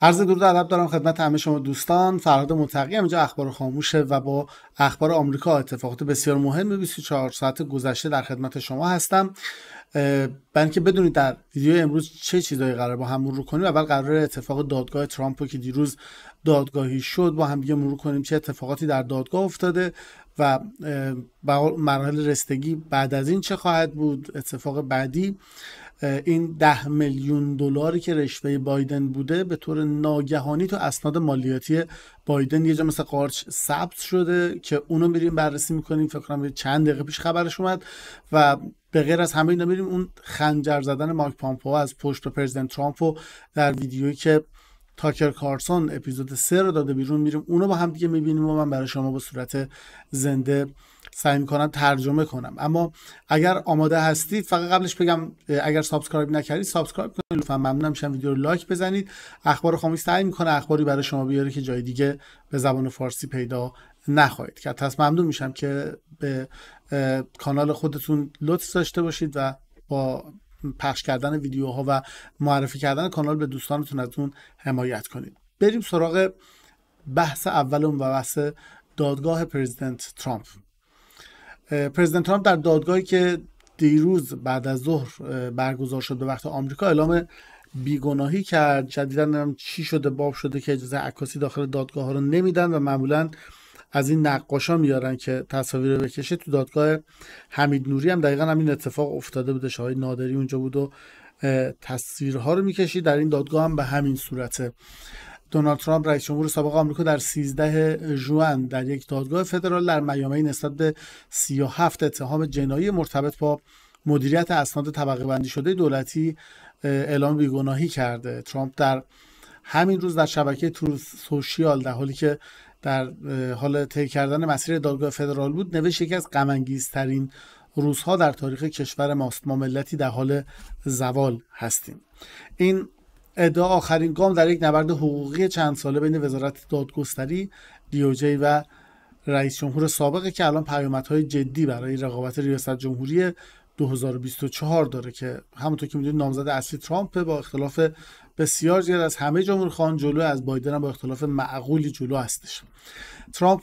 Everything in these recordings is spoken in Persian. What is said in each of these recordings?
عرض درود ادب دارم خدمت همه شما دوستان فرهاد متقی اینجا اخبار خاموشه و با اخبار آمریکا اتفاقات بسیار مهم 24 ساعت گذشته در خدمت شما هستم من که بدونید در ویدیو امروز چه چیزایی قرار با هم مرور کنیم اول قرار اتفاق دادگاه ترامپ که دیروز دادگاهی شد با هم دیگه مرور کنیم چه اتفاقاتی در دادگاه افتاده و مراحل رستگی بعد از این چه خواهد بود اتفاق بعدی این ده میلیون دلاری که رشوه بایدن بوده به طور ناگهانی تو اسناد مالیاتی بایدن یه جا مثل قارچ ثبت شده که اونو میریم بررسی میکنیم فکر کنم چند دقیقه پیش خبرش اومد و به غیر از همه اینا میریم اون خنجر زدن مارک پامپو از پشت و پرزیدنت ترامپ و در ویدیویی که تاکر کارسون اپیزود 3 رو داده بیرون میریم اونو با هم دیگه میبینیم و من برای شما به صورت زنده سعی میکنم ترجمه کنم اما اگر آماده هستید فقط قبلش بگم اگر سابسکرایب نکردید سابسکرایب کنید لطفا ممنونم میشم ویدیو رو لایک بزنید اخبار خامی سعی میکنه اخباری برای شما بیاره که جای دیگه به زبان فارسی پیدا نخواهید کرد پس ممنون میشم که به کانال خودتون لطف داشته باشید و با پخش کردن ویدیوها و معرفی کردن کانال به دوستانتون ازتون حمایت کنید بریم سراغ بحث اولم و بحث دادگاه پرزیدنت ترامپ پرزیدنت ترامپ در دادگاهی که دیروز بعد از ظهر برگزار شد به وقت آمریکا اعلام بیگناهی کرد جدیدا چی شده باب شده که اجازه عکاسی داخل دادگاه ها رو نمیدن و معمولا از این نقاشا میارن که تصاویر بکشه تو دادگاه حمید نوری هم دقیقا همین اتفاق افتاده بوده شاهی نادری اونجا بود و تصویرها رو میکشید در این دادگاه هم به همین صورته دونالد ترامپ رئیس جمهور سابق آمریکا در 13 ژوئن در یک دادگاه فدرال در میامی نسبت به 37 اتهام جنایی مرتبط با مدیریت اسناد طبقه بندی شده دولتی اعلام بیگناهی کرده ترامپ در همین روز در شبکه تو سوشیال در حالی که در حال طی کردن مسیر دادگاه فدرال بود نوشت یکی از غم ترین روزها در تاریخ کشور ماست ما ملتی در حال زوال هستیم این ادعا آخرین گام در یک نبرد حقوقی چند ساله بین وزارت دادگستری دیوجی و رئیس جمهور سابقه که الان پیامدهای جدی برای رقابت ریاست جمهوری 2024 داره که همونطور که میدونید نامزد اصلی ترامپ با اختلاف بسیار زیاد از همه جمهور خان جلو از بایدن هم با اختلاف معقولی جلو هستش ترامپ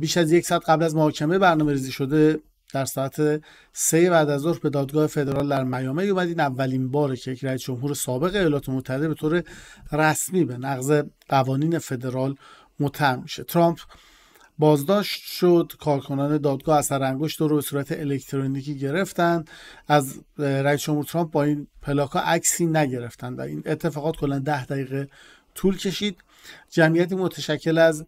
بیش از یک ساعت قبل از محاکمه برنامه ریزی شده در ساعت سه بعد از ظهر به دادگاه فدرال در میامی اومد این اولین باره که یک رئیس جمهور سابق ایالات متحده به طور رسمی به نقض قوانین فدرال متهم میشه ترامپ بازداشت شد کارکنان دادگاه اثر انگشت رو به صورت الکترونیکی گرفتن از رئیس جمهور ترامپ با این پلاکا عکسی نگرفتن و این اتفاقات کلا ده دقیقه طول کشید جمعیتی متشکل از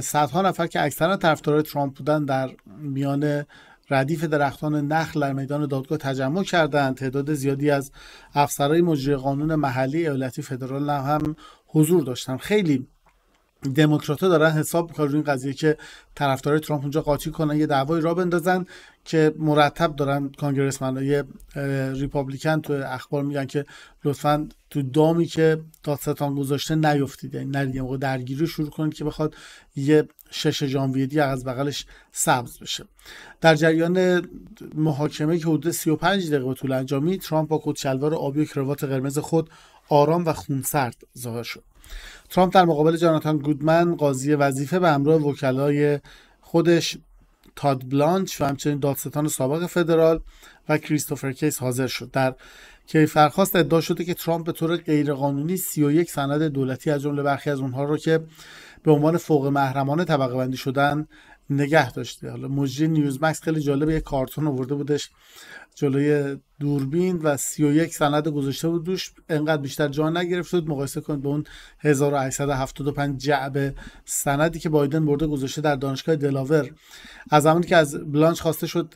صدها نفر که اکثرا طرفدار ترامپ بودن در میان ردیف درختان نخل در میدان دادگاه تجمع کردند تعداد زیادی از افسرهای مجری قانون محلی ایالتی فدرال هم حضور داشتن خیلی ها دارن حساب میکنن روی این قضیه که طرفدارای ترامپ اونجا قاطی کنن یه دعوای را بندازن که مرتب دارن های ریپابلیکن تو اخبار میگن که لطفا تو دامی که دادستان گذاشته نیفتید یعنی نرید درگیری شروع کنید که بخواد یه شش ژانویه دیگه از بغلش سبز بشه در جریان محاکمه که حدود 35 دقیقه طول انجامی ترامپ با کت شلوار آبی و کروات قرمز خود آرام و خونسرد ظاهر شد ترامپ در مقابل جاناتان گودمن قاضی وظیفه به همراه وکلای خودش تاد بلانچ و همچنین دادستان سابق فدرال و کریستوفر کیس حاضر شد در کیفرخواست ادعا شده که ترامپ به طور غیرقانونی 31 سند دولتی از جمله برخی از اونها رو که به عنوان فوق محرمانه طبقه بندی شدن نگه داشته حالا مجری نیوز مکس خیلی جالب یه کارتون آورده بودش جلوی دوربین و 31 سند گذاشته بود دوش انقدر بیشتر جا نگرفته بود مقایسه کنید به اون 1875 جعبه سندی که بایدن برده گذاشته در دانشگاه دلاور از زمانی که از بلانچ خواسته شد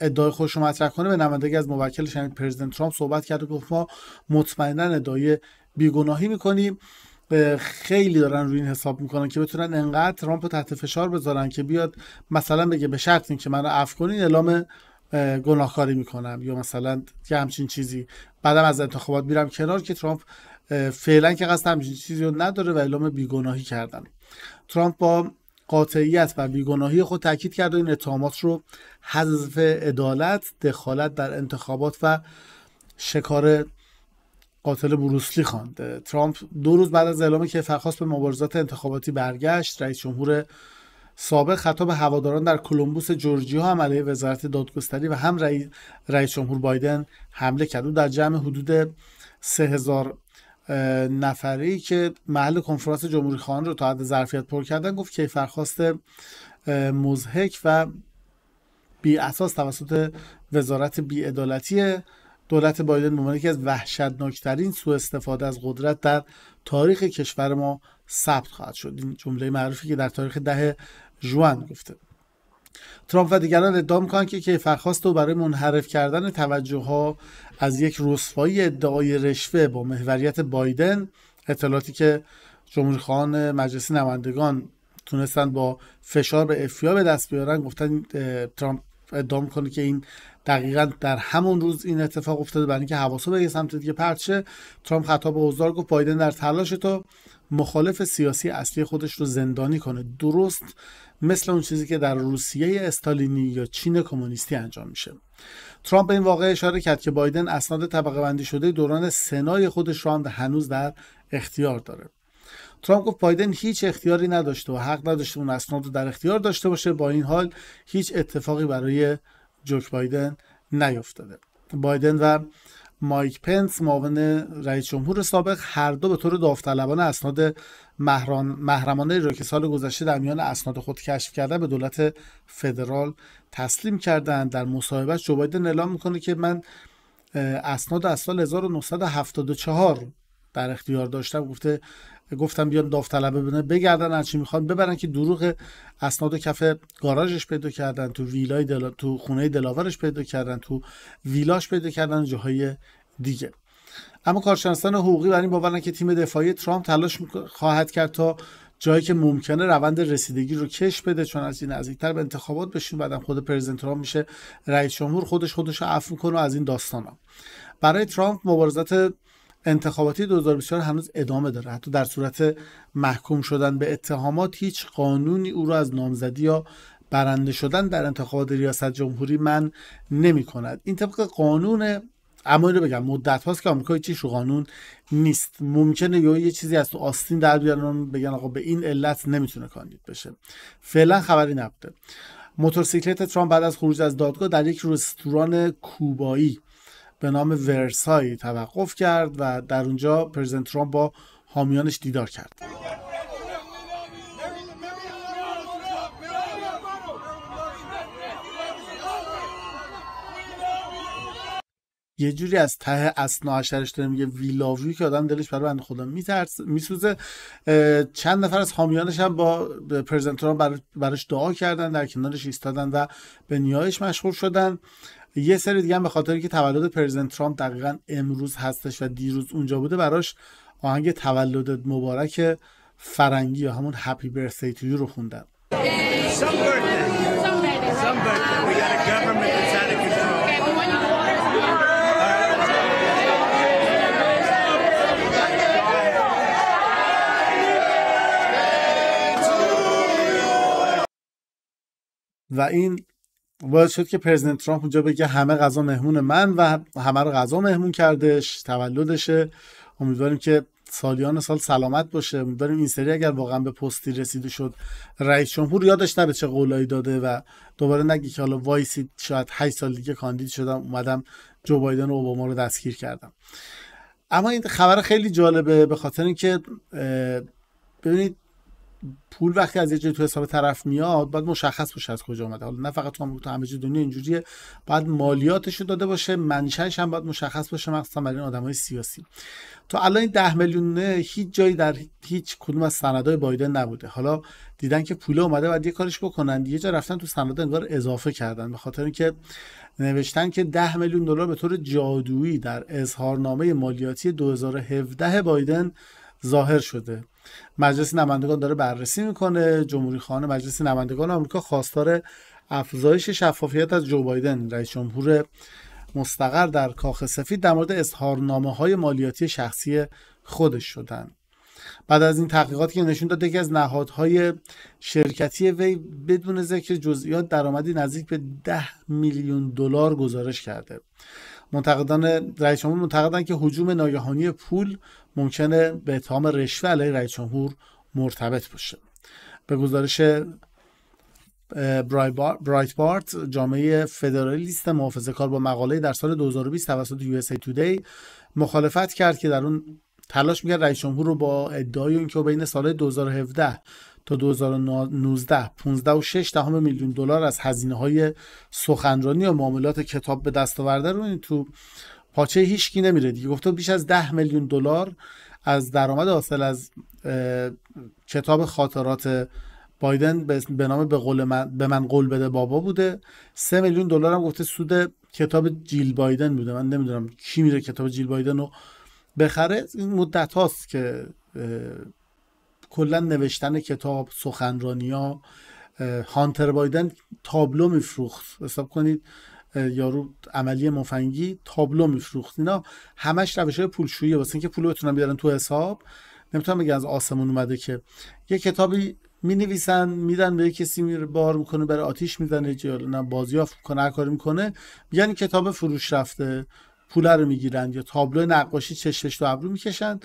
ادعای خودش رو مطرح کنه به نمایندگی از موکلش یعنی پرزیدنت ترامپ صحبت کرد و گفت ما مطمئنا ادعای بیگناهی میکنیم خیلی دارن روی این حساب میکنن که بتونن انقدر ترامپ رو تحت فشار بذارن که بیاد مثلا بگه به شرط این که من رو کنین اعلام گناهکاری میکنم یا مثلا یه همچین چیزی بعدم از انتخابات میرم کنار که ترامپ فعلا که قصد همچین چیزی رو نداره و اعلام بیگناهی کردن ترامپ با قاطعیت و بیگناهی خود تاکید کرد و این اتهامات رو حذف عدالت دخالت در انتخابات و شکار قاتل بروسلی خوانده ترامپ دو روز بعد از اعلام که به مبارزات انتخاباتی برگشت رئیس جمهور سابق خطاب هواداران در کلمبوس جورجیا هم علیه وزارت دادگستری و هم رئی... رئیس جمهور بایدن حمله کرد او در جمع حدود 3000 نفری که محل کنفرانس جمهوری خان رو تا حد ظرفیت پر کردن گفت که فرخواست مزهک و بی اساس توسط وزارت بی ادالتیه دولت بایدن به عنوان یکی از وحشتناکترین سوء استفاده از قدرت در تاریخ کشور ما ثبت خواهد شد این جمله معروفی که در تاریخ ده جوان گفته ترامپ و دیگران ادعا میکنند که کیفرخواست و برای منحرف کردن توجه ها از یک رسوایی ادعای رشوه با محوریت بایدن اطلاعاتی که جمهوری خان مجلس نمایندگان تونستن با فشار به افیا به دست بیارن گفتن ترامپ ادعا میکنه که این دقیقا در همون روز این اتفاق افتاده برای اینکه حواسا به یه سمت دیگه پرت شه ترامپ خطاب به اوزار گفت بایدن در تلاش تو مخالف سیاسی اصلی خودش رو زندانی کنه درست مثل اون چیزی که در روسیه استالینی یا چین کمونیستی انجام میشه ترامپ به این واقع اشاره کرد که بایدن اسناد طبقه بندی شده دوران سنای خودش رو هم هنوز در اختیار داره ترامپ گفت بایدن هیچ اختیاری نداشته و حق نداشته اون اسناد رو در اختیار داشته باشه با این حال هیچ اتفاقی برای جوک بایدن نیفتاده بایدن و مایک پنس معاون رئیس جمهور سابق هر دو به طور داوطلبانه اسناد محرمانه را که سال گذشته در میان اسناد خود کشف کرده به دولت فدرال تسلیم کردند در مصاحبه جو بایدن اعلام میکنه که من اسناد از سال 1974 در اختیار داشتم گفته گفتم بیان داوطلبه ببینن بگردن هر چی میخوان ببرن که دروغ اسناد و کف گاراژش پیدا کردن تو ویلای تو خونه دلاورش پیدا کردن تو ویلاش پیدا کردن جاهای دیگه اما کارشناسان حقوقی بر این باورن که تیم دفاعی ترامپ تلاش خواهد کرد تا جایی که ممکنه روند رسیدگی رو کش بده چون از این نزدیکتر به انتخابات بشین بعدم خود پرزیدنت ترامپ میشه رئیس جمهور خودش خودش رو عفو کنه از این داستانا برای ترامپ مبارزت انتخاباتی 2024 هنوز ادامه داره حتی در صورت محکوم شدن به اتهامات هیچ قانونی او را از نامزدی یا برنده شدن در انتخابات ریاست جمهوری من نمی کند این طبق قانون اما اینو بگم مدت هاست که آمریکا چیش قانون نیست ممکنه یا یه چیزی از تو آستین در بیارن بگن آقا به این علت نمیتونه کاندید بشه فعلا خبری نبوده موتورسیکلت ترامپ بعد از خروج از دادگاه در یک رستوران کوبایی به نام ورسای توقف کرد و در اونجا پرزیدنت ترامپ با حامیانش دیدار کرد یه جوری از ته اسنا اشرش داره میگه ویلاوی که آدم دلش برای بنده خدا میترس میسوزه چند نفر از حامیانش هم با پرزنتران براش دعا کردن در کنارش ایستادن و به نیایش مشغول شدن یه سری دیگه هم به خاطر که تولد پرزیدنت ترامپ دقیقا امروز هستش و دیروز اونجا بوده براش آهنگ تولد مبارک فرنگی یا همون هپی برثدی تو رو خوندن و این باعث شد که پرزیدنت ترامپ اونجا بگه همه غذا مهمون من و همه رو غذا مهمون کردش تولدشه امیدواریم که سالیان سال سلامت باشه امیدواریم این سری اگر واقعا به پستی رسیده شد رئیس جمهور یادش نره چه قولایی داده و دوباره نگی که حالا وایسی شاید 8 سال دیگه کاندید شدم اومدم جو بایدن و اوباما رو دستگیر کردم اما این خبر خیلی جالبه به خاطر اینکه ببینید پول وقتی از یه تو حساب طرف میاد باید مشخص باشه از کجا اومده حالا نه فقط تو آمریکا همه دنیا اینجوریه باید مالیاتش رو داده باشه منشأش هم باید مشخص باشه مخصوصا برای این آدمای سیاسی تو الان این 10 میلیون هیچ جایی در هیچ کدوم از سندهای بایدن نبوده حالا دیدن که پول اومده بعد یه کارش بکنن یه جا رفتن تو سند انگار اضافه کردن به خاطر اینکه نوشتن که 10 میلیون دلار به طور جادویی در اظهارنامه مالیاتی 2017 بایدن ظاهر شده مجلس نمایندگان داره بررسی میکنه جمهوری خانه مجلس نمایندگان آمریکا خواستار افزایش شفافیت از جو بایدن رئیس جمهور مستقر در کاخ سفید در مورد اظهارنامه های مالیاتی شخصی خودش شدند بعد از این تحقیقات که نشون داد یکی از نهادهای شرکتی وی بدون ذکر جزئیات درآمدی نزدیک به 10 میلیون دلار گزارش کرده منتقدان رئیس جمهور معتقدند که حجوم ناگهانی پول ممکنه به اتهام رشوه علیه رئیس جمهور مرتبط باشه به گزارش برایت بارت جامعه فدرالیست محافظه کار با مقاله در سال 2020 توسط USA Today مخالفت کرد که در اون تلاش میکرد رئیس جمهور رو با ادعای اینکه بین سال 2017 تا 2019 15 و 6 دهم میلیون دلار از هزینه های سخنرانی و معاملات کتاب به دست آورده رو تو پاچه هیچکی نمیره دیگه گفتم بیش از ده میلیون دلار از درآمد حاصل از کتاب خاطرات بایدن به نام به, من به من قول بده بابا بوده سه میلیون دلار هم گفته سود کتاب جیل بایدن بوده من نمیدونم کی میره کتاب جیل بایدن رو بخره این مدت هاست که کلا نوشتن کتاب سخنرانی ها هانتر بایدن تابلو میفروخت حساب کنید یارو عملی مفنگی تابلو میفروخت اینا همش روش های پولشویی واسه اینکه پول بتونن بیارن تو حساب نمیتونم بگم از آسمون اومده که یه کتابی می نویسن میدن به کسی می بار میکنه برای آتیش میزنه نه بازیافت میکنه هر کاری میکنه میگن کتاب فروش رفته پول رو میگیرن یا تابلو نقاشی چشش تو ابرو میکشن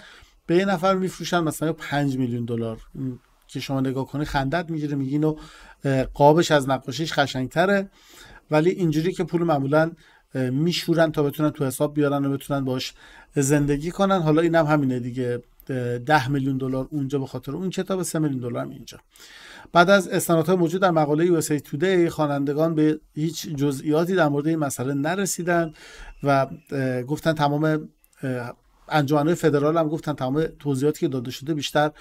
به یه نفر میفروشن مثلا 5 میلیون دلار که شما نگاه کنی خندت میگیره میگین و قابش از نقاشیش قشنگتره ولی اینجوری که پول معمولا میشورن تا بتونن تو حساب بیارن و بتونن باش زندگی کنن حالا اینم هم همینه دیگه 10 میلیون دلار اونجا به خاطر اون کتاب سه میلیون دلار هم اینجا بعد از های موجود در مقاله یو USA Today خوانندگان به هیچ جزئیاتی در مورد این مسئله نرسیدن و گفتن تمام انجمن فدرال هم گفتن تمام توضیحاتی که داده شده بیشتر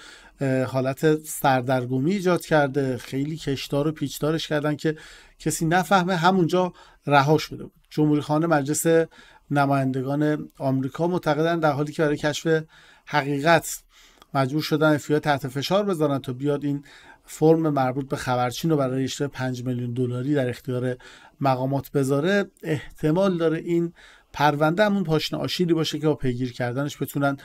حالت سردرگمی ایجاد کرده خیلی کشدار و پیچدارش کردن که کسی نفهمه همونجا رها شده بود جمهوری خانه مجلس نمایندگان آمریکا معتقدن در حالی که برای کشف حقیقت مجبور شدن افیا تحت فشار بذارن تا بیاد این فرم مربوط به خبرچین رو برای رشته 5 میلیون دلاری در اختیار مقامات بذاره احتمال داره این پرونده همون پاشنه آشیلی باشه که با پیگیر کردنش بتونن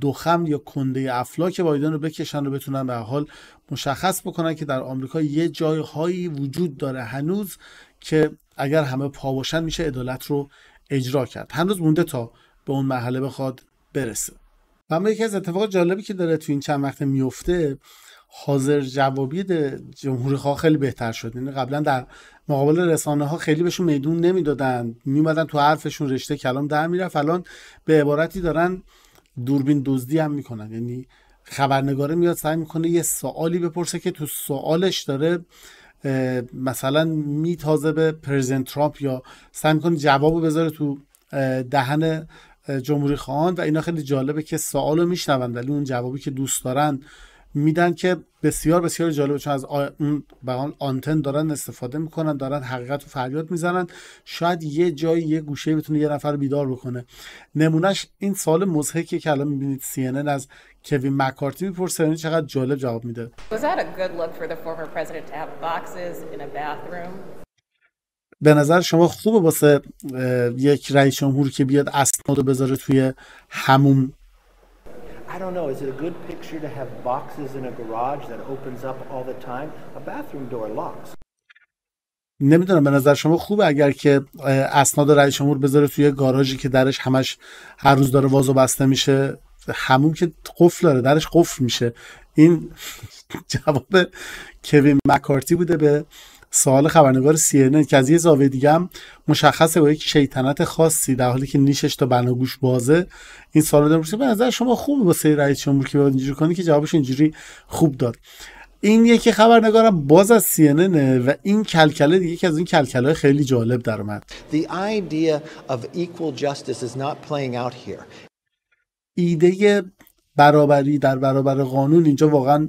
دخم یا کنده افلاک بایدن رو بکشن رو بتونن به حال مشخص بکنن که در آمریکا یه جایهایی وجود داره هنوز که اگر همه پا باشن میشه عدالت رو اجرا کرد هنوز مونده تا به اون مرحله بخواد برسه و اما یکی از اتفاق جالبی که داره تو این چند وقت میفته حاضر جوابی جمهوری خواه خیلی بهتر شد یعنی قبلا در مقابل رسانه ها خیلی بهشون میدون نمیدادن میومدن تو حرفشون رشته کلام در میرفت الان به عبارتی دارن دوربین دزدی هم میکنن یعنی خبرنگاره میاد سعی میکنه یه سوالی بپرسه که تو سوالش داره مثلا میتازه به پرزیدنت ترامپ یا سعی میکنه جوابو بذاره تو دهن جمهوری خان و اینا خیلی جالبه که سوالو میشنون ولی اون جوابی که دوست دارن میدن که بسیار بسیار جالبه چون از اون به آن آنتن دارن استفاده میکنن دارن حقیقت و فریاد میزنن شاید یه جایی یه گوشه بتونه یه نفر بیدار بکنه نمونهش این سال مضحکه که الان میبینید سی از کوین مکارتی میپرسه یعنی چقدر جالب جواب میده به نظر شما خوبه واسه یک رئیس جمهور که بیاد اسناد بذاره توی همون I don't know, is it a good picture to have boxes in a garage that opens up all the time? A bathroom door locks. نمیدونم به نظر شما خوبه اگر که اسناد رئیس جمهور بذاره توی گاراژی که درش همش هر روز داره واز و بسته میشه همون که قفل داره درش قفل میشه این جواب کوین مکارتی بوده به سوال خبرنگار سی که از یه زاویه دیگه هم مشخصه با یک شیطنت خاصی در حالی که نیشش تا بناگوش بازه این سوال رو به نظر شما خوب سری رئیس جمهور که باید اینجوری کنی که جوابش اینجوری خوب داد این یکی خبرنگارم باز از ان و این کلکله دیگه یکی از این کلکله خیلی جالب در The idea of equal justice is not playing out here. ایده برابری در برابر قانون اینجا واقعا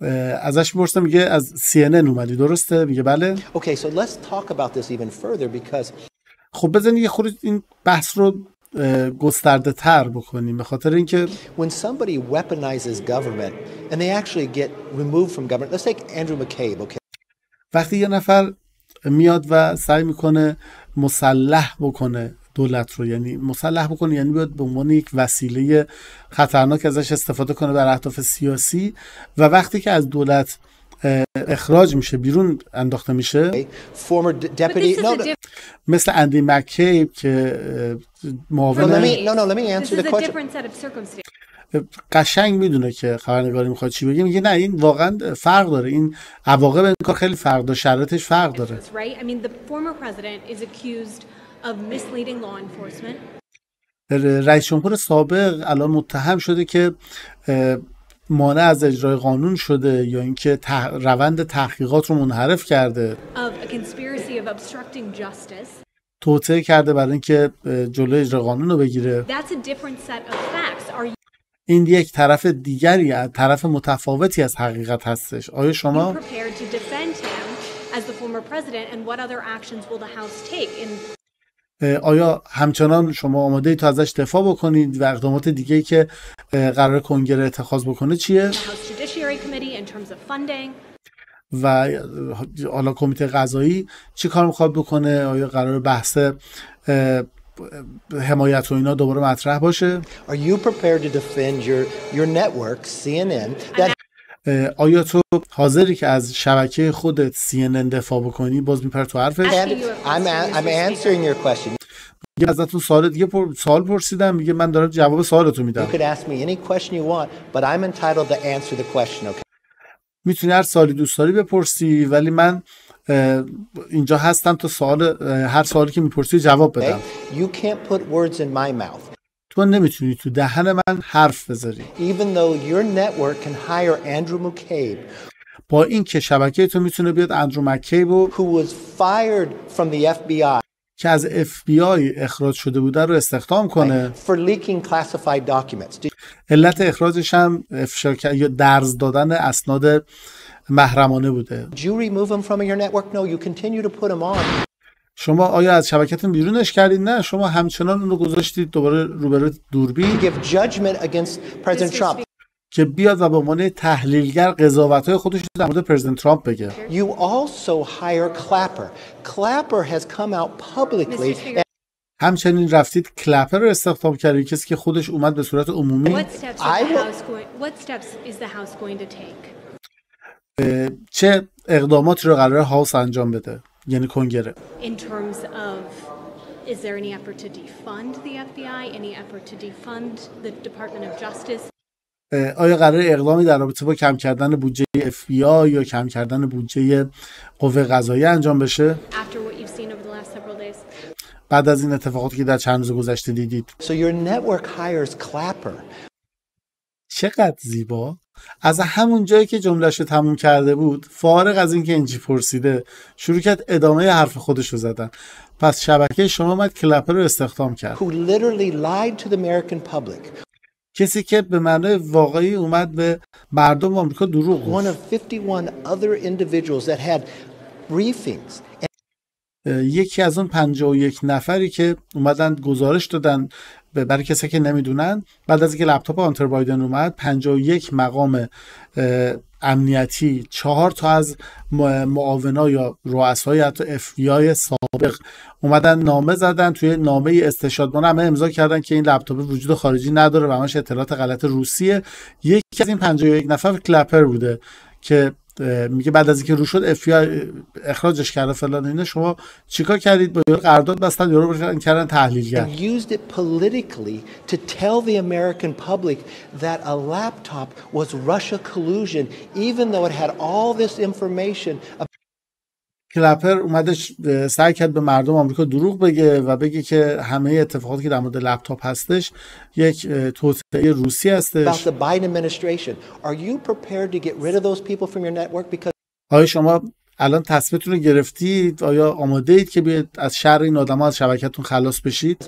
ازش میپرسم میگه از CNN اومدی درسته میگه بله okay, so let's talk about this even further because... خب بزنید یه خورده این بحث رو گسترده تر بکنیم به خاطر اینکه when somebody weaponizes government and they actually get removed from government let's take Andrew McCabe okay وقتی یه نفر میاد و سعی میکنه مسلح بکنه دولت رو یعنی مسلح بکنه یعنی بیاد به عنوان یک وسیله خطرناک ازش استفاده کنه بر اهداف سیاسی و وقتی که از دولت اخراج میشه بیرون انداخته میشه مثل اندی مکیب که معاون قشنگ میدونه که خبرنگاری میخواد چی بگه میگه نه این واقعا فرق داره این عواقب این کار خیلی فرق داره شرایطش فرق داره of misleading رئیس جمهور سابق الان متهم شده که مانع از اجرای قانون شده یا اینکه تح... روند تحقیقات رو منحرف کرده توطعه کرده برای اینکه جلو اجرای قانون رو بگیره این یک طرف دیگری طرف متفاوتی از حقیقت هستش آیا شما آیا همچنان شما آماده ای تا ازش دفاع بکنید و اقدامات دیگه که قرار کنگره اتخاذ بکنه چیه و حالا کمیته قضایی چی کار میخواد بکنه آیا قرار بحث حمایت و اینا دوباره مطرح باشه prepared network CNN that آیا تو حاضری که از شبکه خودت CNN دفاع بکنی باز میپره تو حرفش I'm, I'm answering ازتون سوال دیگه پر... سوال پرسیدم میگه من دارم جواب سوالتو میدم میتونی هر سالی دوست داری بپرسی ولی من اینجا هستم تا سوال هر سوالی که میپرسی جواب بدم you can't put words in my mouth. تو نمیتونی تو دهن من حرف بذاری با این که شبکه تو میتونه بیاد اندرو مکیب و who was fired from که از FBI اخراج شده بوده رو استخدام کنه علت اخراجش هم افشا یا درز دادن اسناد محرمانه بوده شما آیا از شبکتون بیرونش کردید نه شما همچنان اون رو گذاشتید دوباره روبرو دوربی که بیاد و به عنوان تحلیلگر قضاوت های خودش در مورد پرزیدنت ترامپ بگه همچنین رفتید کلپر رو استخدام کردید کسی که خودش اومد به صورت عمومی چه اقداماتی رو قرار هاوس انجام بده یعنی کنگره آیا قرار اقدامی در رابطه با کم کردن بودجه FBI یا کم کردن بودجه قوه قضایی انجام بشه؟ بعد از این اتفاقاتی که در چند روز گذشته دیدید. So چقدر زیبا از همون جایی که جملهش رو تموم کرده بود فارغ از اینکه انجی پرسیده شروع کرد ادامه حرف خودش رو زدن پس شبکه شما اومد کلپر رو استخدام کرد کسی که به معنای واقعی اومد به مردم آمریکا دروغ گفت یکی از اون یک نفری که اومدن گزارش دادن برای کسی که نمیدونن بعد از اینکه لپتاپ آنتر بایدن اومد 51 مقام امنیتی چهار تا از معاونا یا رؤسای حتی اف سابق اومدن نامه زدن توی نامه استشهادمان، همه امضا کردن که این لپتاپ وجود خارجی نداره و همش اطلاعات غلط روسیه یکی از این 51 نفر کلپر بوده که میگه بعد از اینکه رو شد اف اخراجش کرده فلان اینا شما چیکار کردید با قرارداد بستن یورو کردن کردن تحلیلگر used it politically to tell the American public that a laptop was Russia collusion even though it had all this information about کلپر اومدش سعی کرد به مردم آمریکا دروغ بگه و بگه که همه اتفاقاتی که در مورد لپتاپ هستش یک توطئه روسی هستش آیا شما الان تصمیمتون رو گرفتید آیا آماده اید که بیاید از شر این آدم‌ها از شبکتون خلاص بشید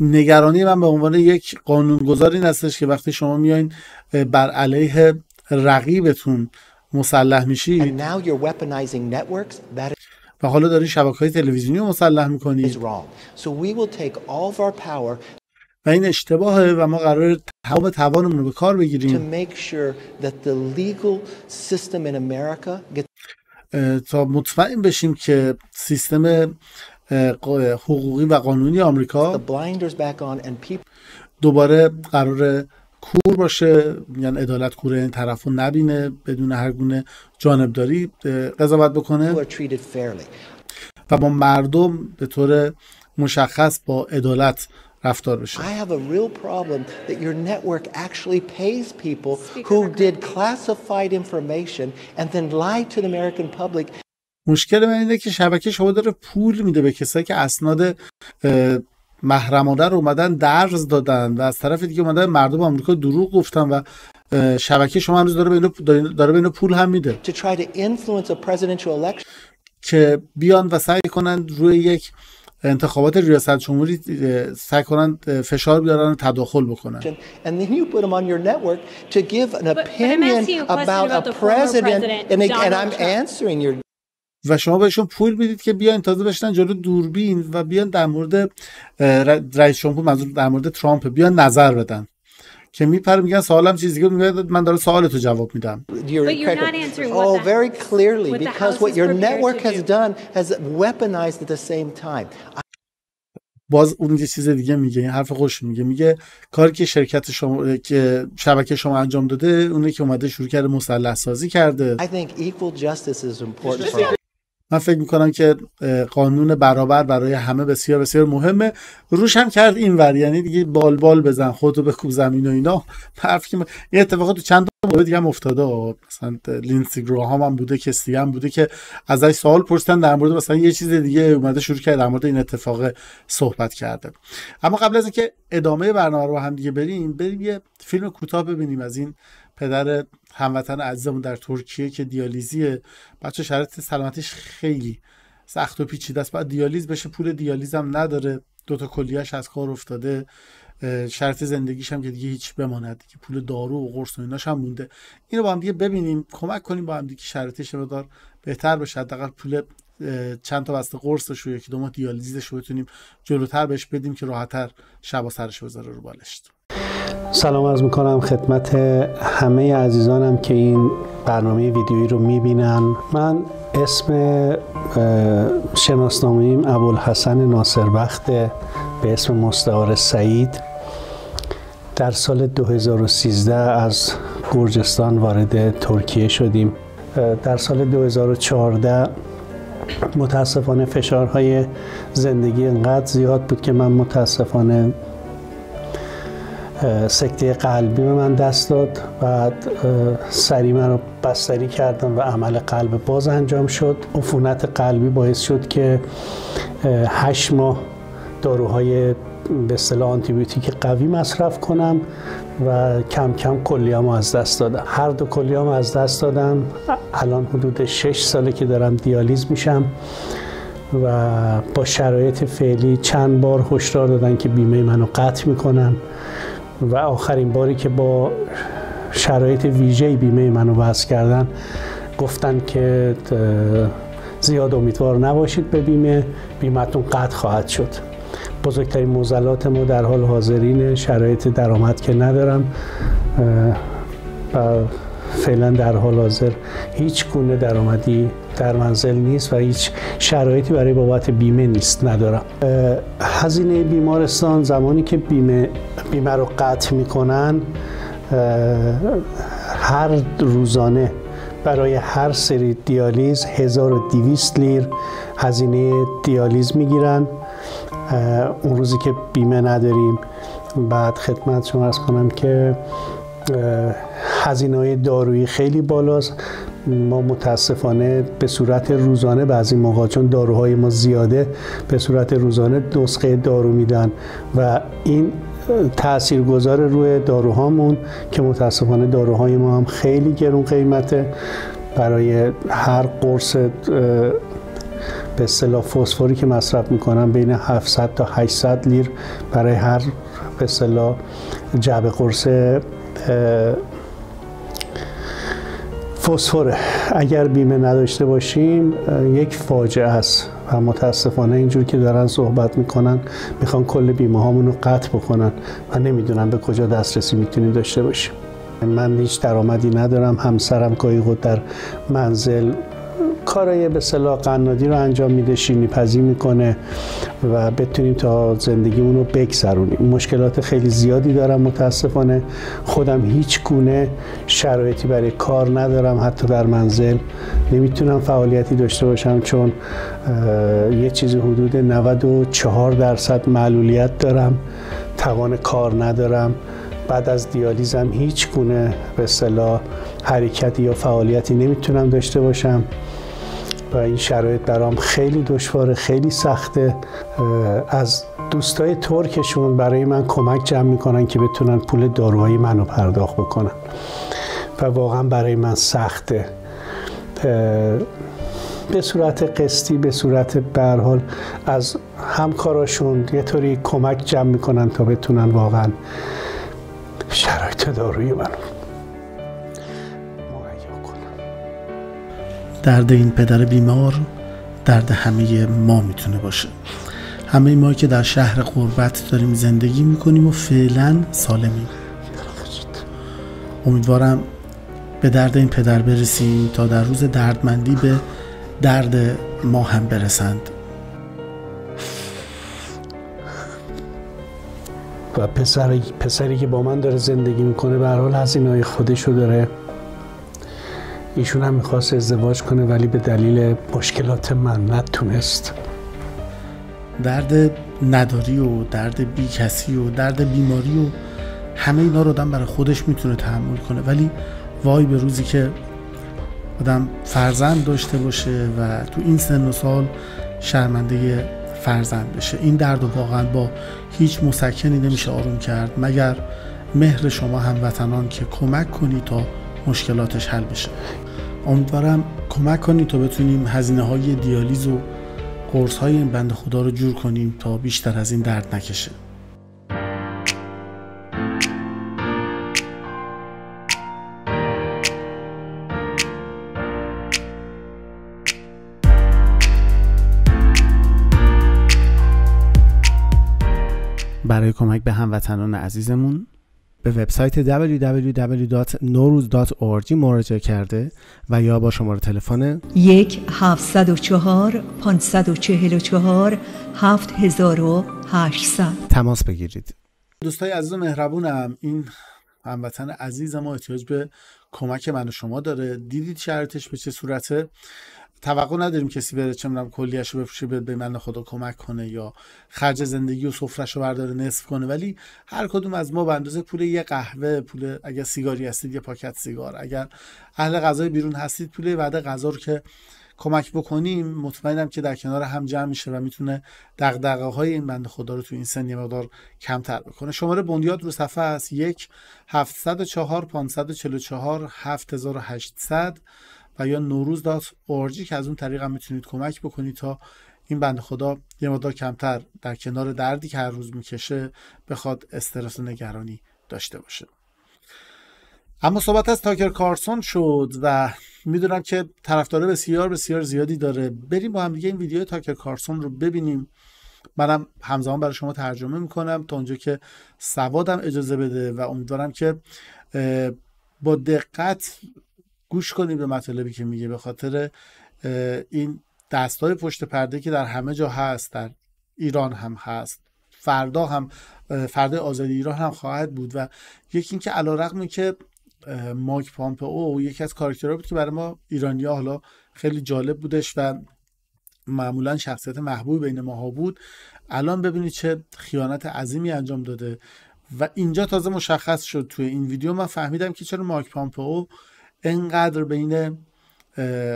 نگرانی من به عنوان یک قانونگذار این هستش که وقتی شما میایین بر علیه رقیبتون مسلح میشید و حالا دارین شبکه های تلویزیونی رو مسلح میکنید و این اشتباهه و ما قرار تمام توانمون رو به کار بگیریم تا مطمئن بشیم که سیستم حقوقی و قانونی آمریکا دوباره قرار کور باشه یعنی عدالت کوره این طرف رو نبینه بدون هر گونه جانبداری قضاوت بکنه و با مردم به طور مشخص با عدالت رفتار بشه مشکل من اینه که شبکه شما داره پول میده به کسایی که اسناد محرمانه رو اومدن درز دادن و از طرف دیگه اومدن مردم آمریکا دروغ گفتن و شبکه شما هنوز داره به داره به پول هم میده که بیان و سعی کنند روی یک انتخابات ریاست جمهوری سعی کنن فشار بیارن و تداخل بکنن و شما بهشون پول میدید که بیان تازه بشنن جلو دوربین و بیان در مورد رئیس جمهور منظور در مورد ترامپ بیان نظر بدن که میپره میگن سوالم چیزی که من داره سوال تو جواب میدم باز اون یه چیز دیگه میگه این حرف خوش میگه میگه کاری که شرکت شما که شبکه شما انجام داده اونه که اومده شروع کرده مسلح سازی کرده من فکر میکنم که قانون برابر برای همه بسیار بسیار مهمه روش هم کرد این ور یعنی دیگه بال بال بزن خودتو خوب زمین و اینا حرف که این اتفاقات تو چند مورد دیگه هم افتاده مثلا لینسی گروهام هم بوده که هم بوده که ازش سوال پرسیدن در مورد مثلا یه چیز دیگه اومده شروع کرد در مورد این اتفاق صحبت کرده اما قبل از اینکه ادامه برنامه رو هم دیگه بریم بریم یه فیلم کوتاه ببینیم از این پدر هموطن عزیزمون در ترکیه که دیالیزیه بچه شرط سلامتیش خیلی سخت و پیچیده است بعد دیالیز بشه پول دیالیز هم نداره دوتا کلیهش از کار افتاده شرط زندگیش هم که دیگه هیچ بماند که پول دارو و قرص و ایناش هم مونده اینو با هم دیگه ببینیم کمک کنیم با هم دیگه شرایطش دار بهتر بشه حداقل پول چند تا بسته قرصش رو یکی دو ماه دیالیزش رو بتونیم جلوتر بهش بدیم که راحتتر شب و سرش بذاره رو بالشت سلام می میکنم خدمت همه عزیزانم که این برنامه ویدیویی رو میبینن من اسم شناسنامیم ابوالحسن ناصربخت به اسم مستعار سعید در سال 2013 از گرجستان وارد ترکیه شدیم در سال 2014 متاسفانه فشارهای زندگی انقدر زیاد بود که من متاسفانه سکته قلبی به من دست داد بعد سری من رو بستری کردم و عمل قلب باز انجام شد عفونت قلبی باعث شد که هشت ماه داروهای به اصطلاح آنتیبیوتیک قوی مصرف کنم و کم کم کلیامو از دست دادم هر دو کلیامو از دست دادم الان حدود شش ساله که دارم دیالیز میشم و با شرایط فعلی چند بار هشدار دادن که بیمه منو قطع میکنم. و آخرین باری که با شرایط ویژه بیمه منو بحث کردن گفتن که زیاد امیدوار نباشید به بیمه بیمتون قطع خواهد شد بزرگترین موزلات ما در حال حاضرین شرایط درآمد که ندارم و فعلا در حال حاضر هیچ گونه درآمدی در منزل نیست و هیچ شرایطی برای بابت بیمه نیست ندارم هزینه بیمارستان زمانی که بیمه, بیمه رو قطع میکنن هر روزانه برای هر سری دیالیز 1200 لیر هزینه دیالیز میگیرن اون روزی که بیمه نداریم بعد خدمت شما ارز کنم که هزینه های دارویی خیلی بالاست ما متاسفانه به صورت روزانه بعضی موقع چون داروهای ما زیاده به صورت روزانه نسخه دارو میدن و این تأثیر گذار روی داروهامون که متاسفانه داروهای ما هم خیلی گرون قیمته برای هر قرص به اصطلاح فسفوری که مصرف میکنم بین 700 تا 800 لیر برای هر به اصطلاح جعبه قرص فسفر اگر بیمه نداشته باشیم یک فاجعه است و متاسفانه اینجور که دارن صحبت میکنن میخوان کل بیمه هامون رو قطع بکنن و نمیدونم به کجا دسترسی میتونیم داشته باشیم من هیچ درآمدی ندارم همسرم گاهی در منزل کارای به صلاح قنادی رو انجام میده شیرینی میکنه و بتونیم تا زندگیمون رو بگذرونیم مشکلات خیلی زیادی دارم متاسفانه خودم هیچ گونه شرایطی برای کار ندارم حتی در منزل نمیتونم فعالیتی داشته باشم چون یه چیزی حدود 94 درصد معلولیت دارم توان کار ندارم بعد از دیالیزم هیچ گونه به صلاح حرکتی یا فعالیتی نمیتونم داشته باشم و این شرایط برام خیلی دشواره خیلی سخته از دوستای ترکشون برای من کمک جمع میکنن که بتونن پول داروهای منو پرداخت بکنن و واقعا برای من سخته به صورت قسطی به صورت برحال از همکاراشون یه طوری کمک جمع میکنن تا بتونن واقعا شرایط داروی منو درد این پدر بیمار درد همه ما میتونه باشه همه ما که در شهر قربت داریم زندگی میکنیم و فعلا سالمیم امیدوارم به درد این پدر برسیم تا در روز دردمندی به درد ما هم برسند و پسری, پسری که با من داره زندگی میکنه به حال هزینه‌های خودش داره ایشون هم میخواست ازدواج کنه ولی به دلیل مشکلات من نتونست درد نداری و درد بی کسی و درد بیماری و همه اینا رو آدم برای خودش میتونه تحمل کنه ولی وای به روزی که آدم فرزند داشته باشه و تو این سن و سال شرمنده فرزند بشه این درد رو واقعا با هیچ مسکنی نمیشه آروم کرد مگر مهر شما هموطنان که کمک کنی تا مشکلاتش حل بشه امیدوارم کمک کنیم تا بتونیم هزینه های دیالیز و قرص های این بند خدا رو جور کنیم تا بیشتر از این درد نکشه برای کمک به هموطنان عزیزمون به وبسایت www.noruz.org مراجعه کرده و یا با شماره تلفن 1 544 7800 تماس بگیرید. دوستای عزیز و مهربونم این هموطن عزیز ما احتیاج به کمک من و شما داره دیدید شرطش به چه صورته توقع نداریم کسی بره چه میدونم کلیه‌اشو رو بفروشه به من خدا کمک کنه یا خرج زندگی و سفرش رو برداره نصف کنه ولی هر کدوم از ما به اندازه پول یه قهوه پول اگر سیگاری هستید یه پاکت سیگار اگر اهل غذای بیرون هستید پول بعد غذا رو که کمک بکنیم مطمئنم که در کنار هم جمع میشه و میتونه دغدغه های این بنده خدا رو تو این سن یه مقدار کمتر بکنه شماره بنیاد رو صفحه است یک 544 7800 و یا نوروز دات که از اون طریق هم میتونید کمک بکنید تا این بند خدا یه مقدار کمتر در کنار دردی که هر روز میکشه بخواد استرس و نگرانی داشته باشه اما صحبت از تاکر کارسون شد و میدونم که طرفدار بسیار بسیار زیادی داره بریم با هم این ویدیو تاکر کارسون رو ببینیم منم همزمان برای شما ترجمه میکنم تا اونجا که سوادم اجازه بده و امیدوارم که با دقت گوش کنیم به مطالبی که میگه به خاطر این دستای پشت پرده که در همه جا هست در ایران هم هست فردا هم فردا آزادی ایران هم خواهد بود و یکی اینکه علیرغم که مایک او یکی از کاراکترها بود که برای ما ایرانیا حالا خیلی جالب بودش و معمولا شخصیت محبوب بین ماها بود الان ببینید چه خیانت عظیمی انجام داده و اینجا تازه مشخص شد توی این ویدیو من فهمیدم که چرا ماک او انقدر بین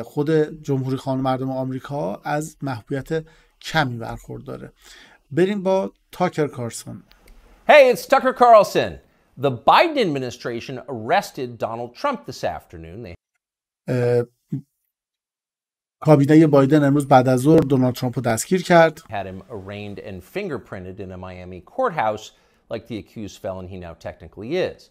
خود جمهوری خان مردم آمریکا از محبوبیت کمی برخورداره بریم با تاکر کارسون Hey, it's Tucker Carlson. The Biden administration arrested Donald Trump this afternoon. They... کابینه بایدن امروز بعد از ظهر دونالد ترامپ رو دستگیر کرد. Had him arraigned and fingerprinted in a Miami courthouse like the accused felon he now technically is.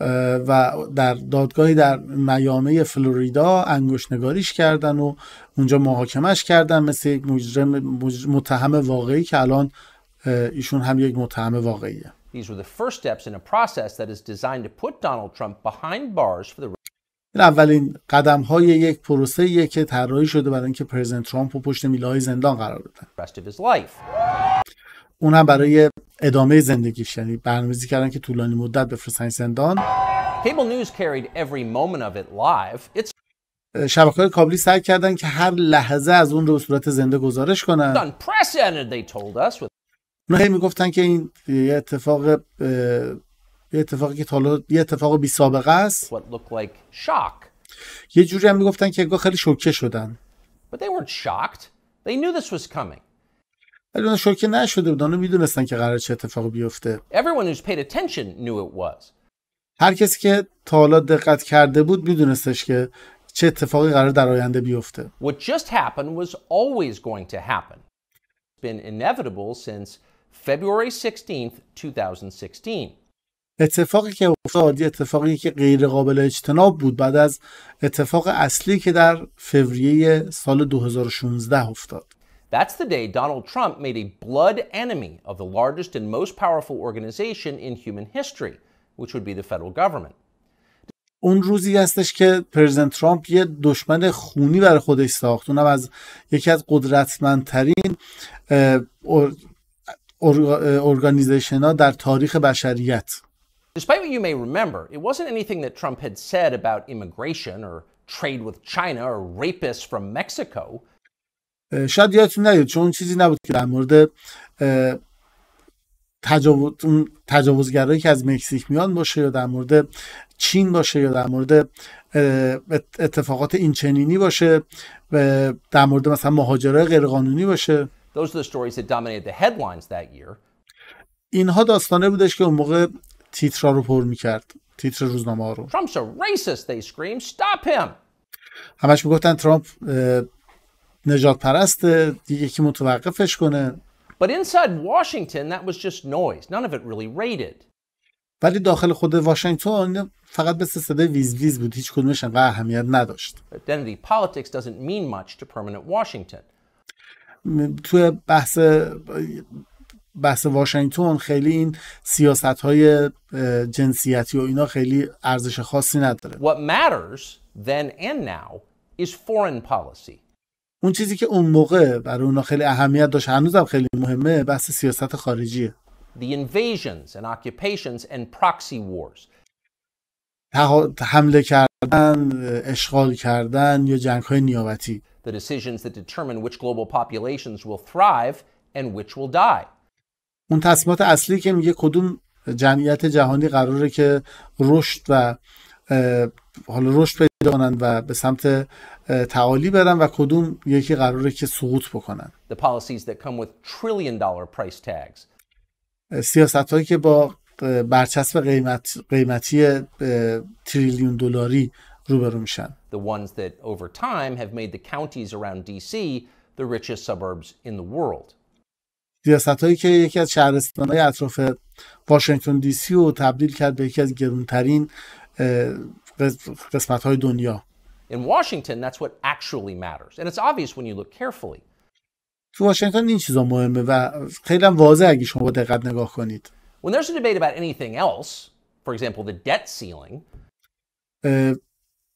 و در دادگاهی در میامه فلوریدا انگوش کردن و اونجا محاکمش کردن مثل یک مجرم متهم واقعی که الان ایشون هم یک متهم واقعیه این اولین قدم های یک پروسه که طراحی شده برای اینکه پرزیدنت ترامپ رو پشت میله زندان قرار بدن هم برای ادامه زندگیش یعنی برنامه‌ریزی کردن که طولانی مدت بفرستن زندان شبکه های کابلی سعی کردن که هر لحظه از اون رو به صورت زنده گزارش کنن اونا هی میگفتن که این یه اتفاق یه اتفاقی که تالا یه اتفاق بی سابقه است یه جوری هم میگفتن که اگه خیلی شوکه شدن ولی اونا شوکه نشده بودن و میدونستن که قرار چه اتفاقی بیفته هر کسی که تا حالا دقت کرده بود میدونستش که چه اتفاقی قرار در آینده بیفته 16 2016. اتفاقی که افتاد اتفاقی که غیر قابل اجتناب بود بعد از اتفاق اصلی که در فوریه سال 2016 افتاد. That's the day Donald Trump made a blood enemy of the largest and most powerful organization in human history, which would be the federal government. اون روزی هستش که پرزیدنت ترامپ یه دشمن خونی برای خودش ساخت اونم از یکی از قدرتمندترین ارگانیزیشن ها در تاریخ بشریت Despite what you may remember, it wasn't anything that Trump had said about immigration or trade with China or rapists from Mexico. شاید یادتون نیاد چون چیزی نبود که در مورد تجاوز تجاوزگرایی که از مکزیک میان باشه یا در مورد چین باشه یا در مورد اتفاقات این باشه و در مورد مثلا مهاجرای غیرقانونی باشه اینها داستانه بودش که اون موقع تیترا رو پر میکرد تیتر روزنامه ها رو همش میگفتن ترامپ نجات پرست دیگه که متوقفش کنه But inside Washington that was just noise. None of it really rated. ولی داخل خود واشنگتن فقط به صدای ویز ویز بود هیچ کدومش و اهمیت نداشت Identity politics doesn't mean much to permanent Washington. توی بحث بحث واشنگتن خیلی این سیاست های جنسیتی و اینا خیلی ارزش خاصی نداره What matters then and now is foreign policy. اون چیزی که اون موقع برای اونا خیلی اهمیت داشت هنوزم خیلی مهمه بحث سیاست خارجیه The invasions and occupations and proxy wars. حمله کردن، اشغال کردن یا جنگ های نیابتی. The decisions that determine which global populations will thrive and which will die. اون تصمیمات اصلی که میگه کدوم جمعیت جهانی قراره که رشد و حالا رشد پیدا و به سمت تعالی برن و کدوم یکی قراره که سقوط بکنن سیاست هایی که با برچسب قیمت، قیمتی تریلیون دلاری روبرو میشن سیاست هایی که یکی از شهرستان های اطراف واشنگتن دی سی رو تبدیل کرد به یکی از گرونترین قسمت های دنیا In Washington, that's what actually matters. And it's obvious when you look carefully. تو واشنگتن این چیزا مهمه و خیلی هم واضحه اگه شما با دقت نگاه کنید. When there's a debate about anything else, for example, the debt ceiling,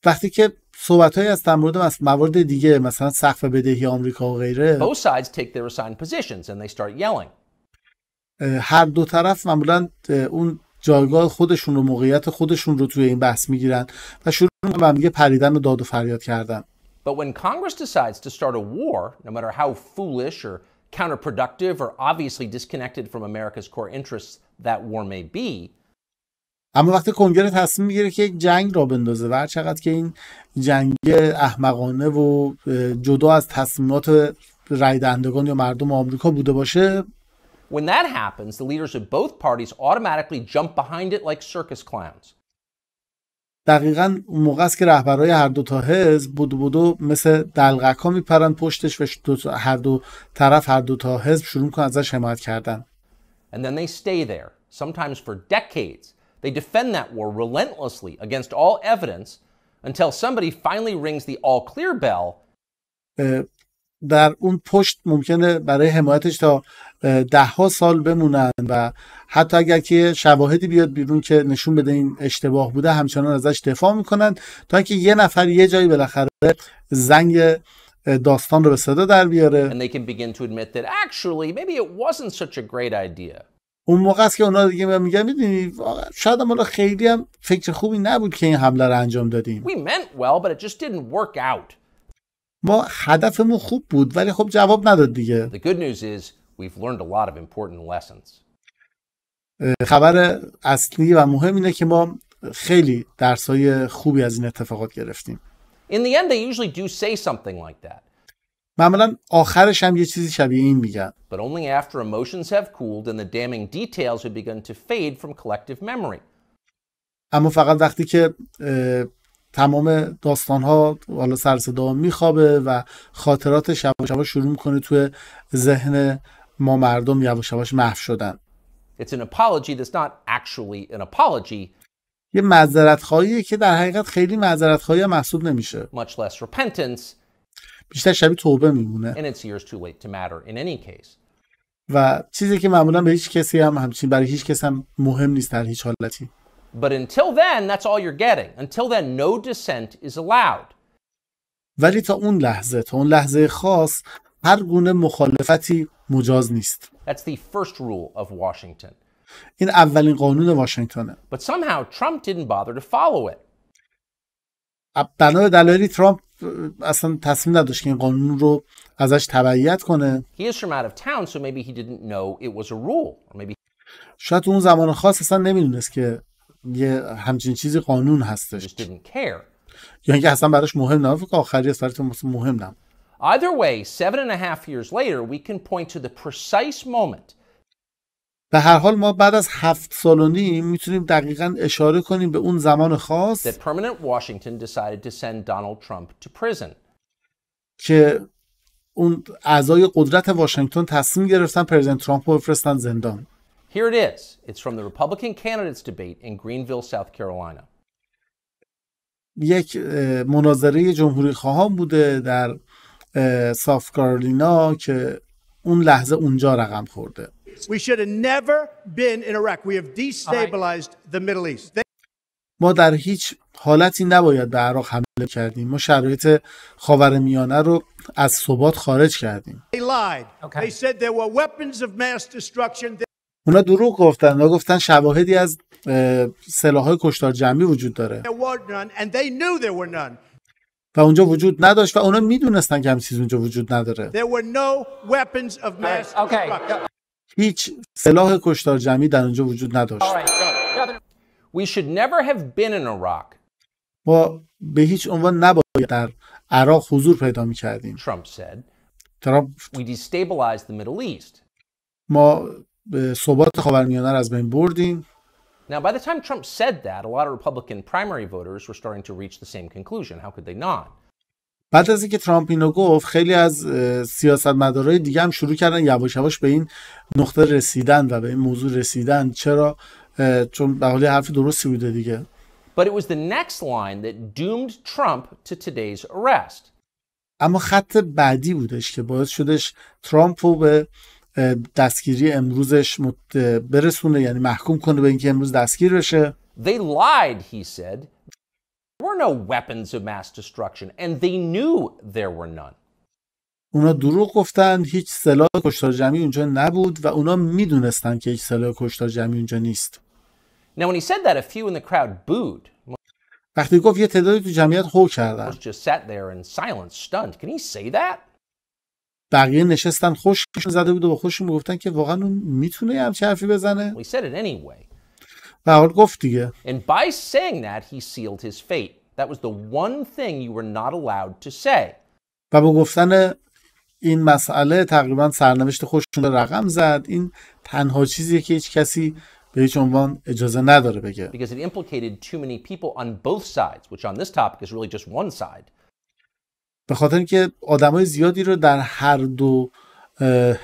وقتی که صحبت های از تمورد از موارد دیگه مثلا سقف بدهی آمریکا و غیره both sides take their assigned positions and they start yelling هر دو طرف معمولا اون جایگاه خودشون رو موقعیت خودشون رو توی این بحث میگیرن و شروع به هم پریدن و داد و فریاد کردن اما وقتی کنگره تصمیم میگیره که یک جنگ را بندازه و چقدر که این جنگ احمقانه و جدا از تصمیمات رای دهندگان یا مردم آمریکا بوده باشه When that happens, the leaders of both parties automatically jump behind it like circus clowns. دقیقا اون موقع است که رهبرای هر دو تا حزب بودو مثل دلغک ها میپرن پشتش و دو هر دو طرف هر دو تا حزب شروع ازش حمایت کردن And then they stay there, sometimes for decades. They defend that war relentlessly against all evidence until somebody finally rings the all clear bell. در اون پشت ممکنه برای حمایتش تا دهها سال بمونن و حتی اگر که شواهدی بیاد بیرون که نشون بده این اشتباه بوده همچنان ازش دفاع میکنن تا اینکه یه نفر یه جایی بالاخره زنگ داستان رو به صدا در بیاره اون موقع است که اونا دیگه میگن میدونی شاید ما خیلی هم فکر خوبی نبود که این حمله رو انجام دادیم ما هدفمون خوب بود ولی خب جواب نداد دیگه good we've learned a lot of important lessons. خبر اصلی و مهم اینه که ما خیلی درسای خوبی از این اتفاقات گرفتیم. In the end they usually do say something like that. معمولا آخرش هم یه چیزی شبیه این میگن. But only after emotions have cooled and the damning details have begun to fade from collective memory. اما فقط وقتی که تمام داستان ها حالا سر صدا میخوابه و خاطرات شب شب شروع میکنه توی ذهن ما مردم یواش یواش محو شدن It's an apology that's not actually an apology. یه معذرت خواهیه که در حقیقت خیلی معذرت خواهی محسوب نمیشه. Much less repentance. بیشتر شبیه توبه میمونه. And it's years too late to matter in any case. و چیزی که معمولا به هیچ کسی هم همچین برای هیچ کس هم مهم نیست در هیچ حالتی. But until then that's all you're getting. Until then no dissent is allowed. ولی تا اون لحظه تا اون لحظه خاص هر گونه مخالفتی مجاز نیست. That's the first rule of Washington. این اولین قانون واشنگتنه. But somehow Trump didn't bother to follow it. بنا به دلایلی ترامپ اصلا تصمیم نداشت که این قانون رو ازش تبعیت کنه. He is from out of town so maybe he didn't know it was a rule or maybe شاید اون زمان خاص اصلا نمیدونست که یه همچین چیزی قانون هستش. یا اینکه اصلا براش مهم نبود که آخری است مهم نبود. Either way, seven and a half years later, we can point to the precise moment به هر حال ما بعد از هفت سال و نیم میتونیم دقیقا اشاره کنیم به اون زمان خاص that permanent Washington decided to send Donald Trump to prison. که اون اعضای قدرت واشنگتن تصمیم گرفتن پرزیدنت ترامپ رو بفرستن زندان. Here it is. It's from the Republican candidates debate in Greenville, South Carolina. یک مناظره جمهوری خواهان بوده در ساف کارولینا که اون لحظه اونجا رقم خورده ما در هیچ حالتی نباید به عراق حمله کردیم ما شرایط خاور میانه رو از ثبات خارج کردیم اونا دروغ گفتن اونا گفتن شواهدی از سلاحهای کشتار جمعی وجود داره و اونجا وجود نداشت و اونا میدونستن که همچیز اونجا وجود نداره هیچ سلاح کشتار جمعی در اونجا وجود نداشت ما به هیچ عنوان نباید در عراق حضور پیدا می کردیم ترامپ We ما ثبات خاورمیانه را از بین بردیم Now, by the time Trump said that, a lot of Republican primary voters were starting to reach the same conclusion. How could they not? بعد از اینکه ترامپ اینو گفت خیلی از مدارای دیگه هم شروع کردن یواش یواش به این نقطه رسیدن و به این موضوع رسیدن چرا چون به حال حرف درستی بوده دیگه But it was the next line that doomed Trump to today's arrest. اما خط بعدی بودش که باعث شدش ترامپ رو به دستگیری امروزش برسونه یعنی محکوم کنه به اینکه امروز دستگیر بشه They lied, he said. There were no weapons of mass destruction and they knew there were none. اونا دروغ گفتن هیچ سلاح کشتار جمعی اونجا نبود و اونا میدونستن که هیچ سلاح کشتار جمعی اونجا نیست. Now when he said that a few in the crowd booed. وقتی گفت یه تعدادی تو جمعیت هو کردن. Just sat there in silence stunned. Can he say that? بقیه نشستن خوششون زده بود و خوششون میگفتن که واقعا اون میتونه همچه حرفی بزنه و حال گفت دیگه And by saying that he sealed his fate That was the one thing you were not allowed to say و با گفتن این مسئله تقریبا سرنوشت خوششون رقم زد این تنها چیزی که هیچ کسی به هیچ عنوان اجازه نداره بگه Because it implicated too many people on both sides which on this topic is really just one side به خاطر اینکه آدمای زیادی رو در هر دو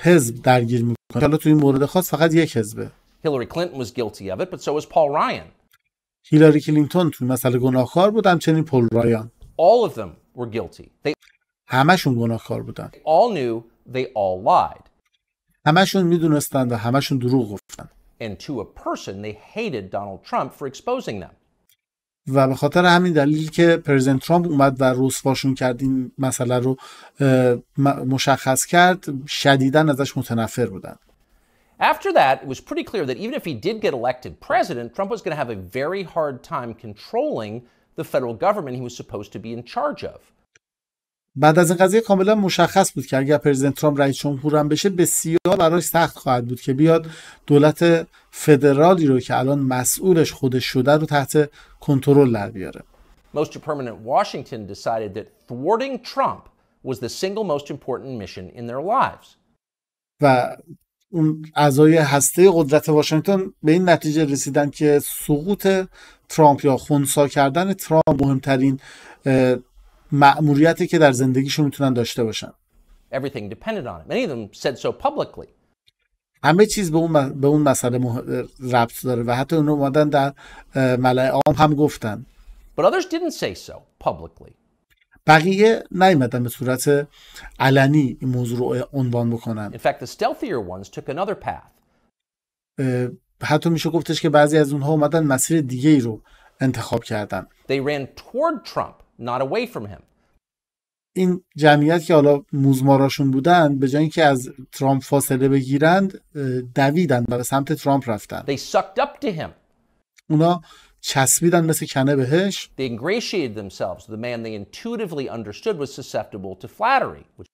حزب درگیر میکنه حالا تو این مورد خاص فقط یک حزبه هیلاری کلینتون was was guilty of it but so هیلاری کلینتون تو مسئله گناهکار بود همچنین پل رایان all of them were guilty. They همشون گناهکار بودن. They all knew they all lied. همشون میدونستند و همشون دروغ گفتن. And to a person they hated Donald Trump for exposing them. و به خاطر همین دلیل که پرزیدنت ترامپ اومد و رسواشون کرد این مسئله رو مشخص کرد شدیدا ازش متنفر بودن After that, it was pretty clear that even if he did get elected president, Trump was going to have a very hard time controlling the federal government he was supposed to be in charge of. بعد از این قضیه کاملا مشخص بود که اگر پرزیدنت ترامپ رئیس هم بشه بسیار براش سخت خواهد بود که بیاد دولت فدرالی رو که الان مسئولش خودش شده رو تحت کنترل در بیاره Most permanent Washington decided that thwarting Trump was the single most important mission in their lives. و اون اعضای هسته قدرت واشنگتن به این نتیجه رسیدن که سقوط ترامپ یا خونسا کردن ترامپ مهمترین مأموریتی که در زندگیشون میتونن داشته باشن Everything depended on it. Many of them said so publicly. همه چیز به اون, به اون مسئله ربط داره و حتی اون اومدن در ملع عام هم گفتن But others didn't say so publicly. بقیه نیومدن به صورت علنی این موضوع رو عنوان بکنن. In fact, the stealthier ones took another path. حتی میشه گفتش که بعضی از اونها اومدن مسیر دیگه ای رو انتخاب کردن. They ran toward Trump not away from him. این جمعیت که حالا موزماراشون بودن به جای اینکه از ترامپ فاصله بگیرند دویدن و به سمت ترامپ رفتن They sucked up to him. اونا چسبیدن مثل کنه بهش They ingratiated themselves the man they intuitively understood was susceptible to flattery, which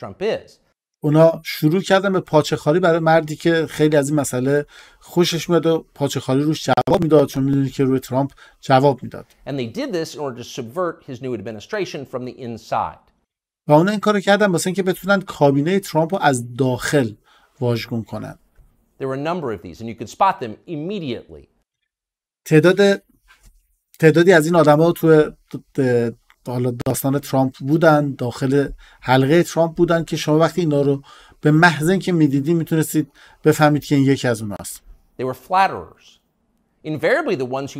Trump is. اونا شروع کردن به پاچخاری برای مردی که خیلی از این مسئله خوشش میاد و پاچه روش جواب میداد چون میدونی که روی ترامپ جواب میداد و اونا این کارو کردن واسه اینکه بتونن کابینه ترامپ رو از داخل واژگون کنن تعداد تعدادی از این آدما تو حالا داستان ترامپ بودن داخل حلقه ترامپ بودن که شما وقتی اینا رو به محض که میدیدید میتونستید بفهمید که این یکی از اوناست They were flatterers. Invariably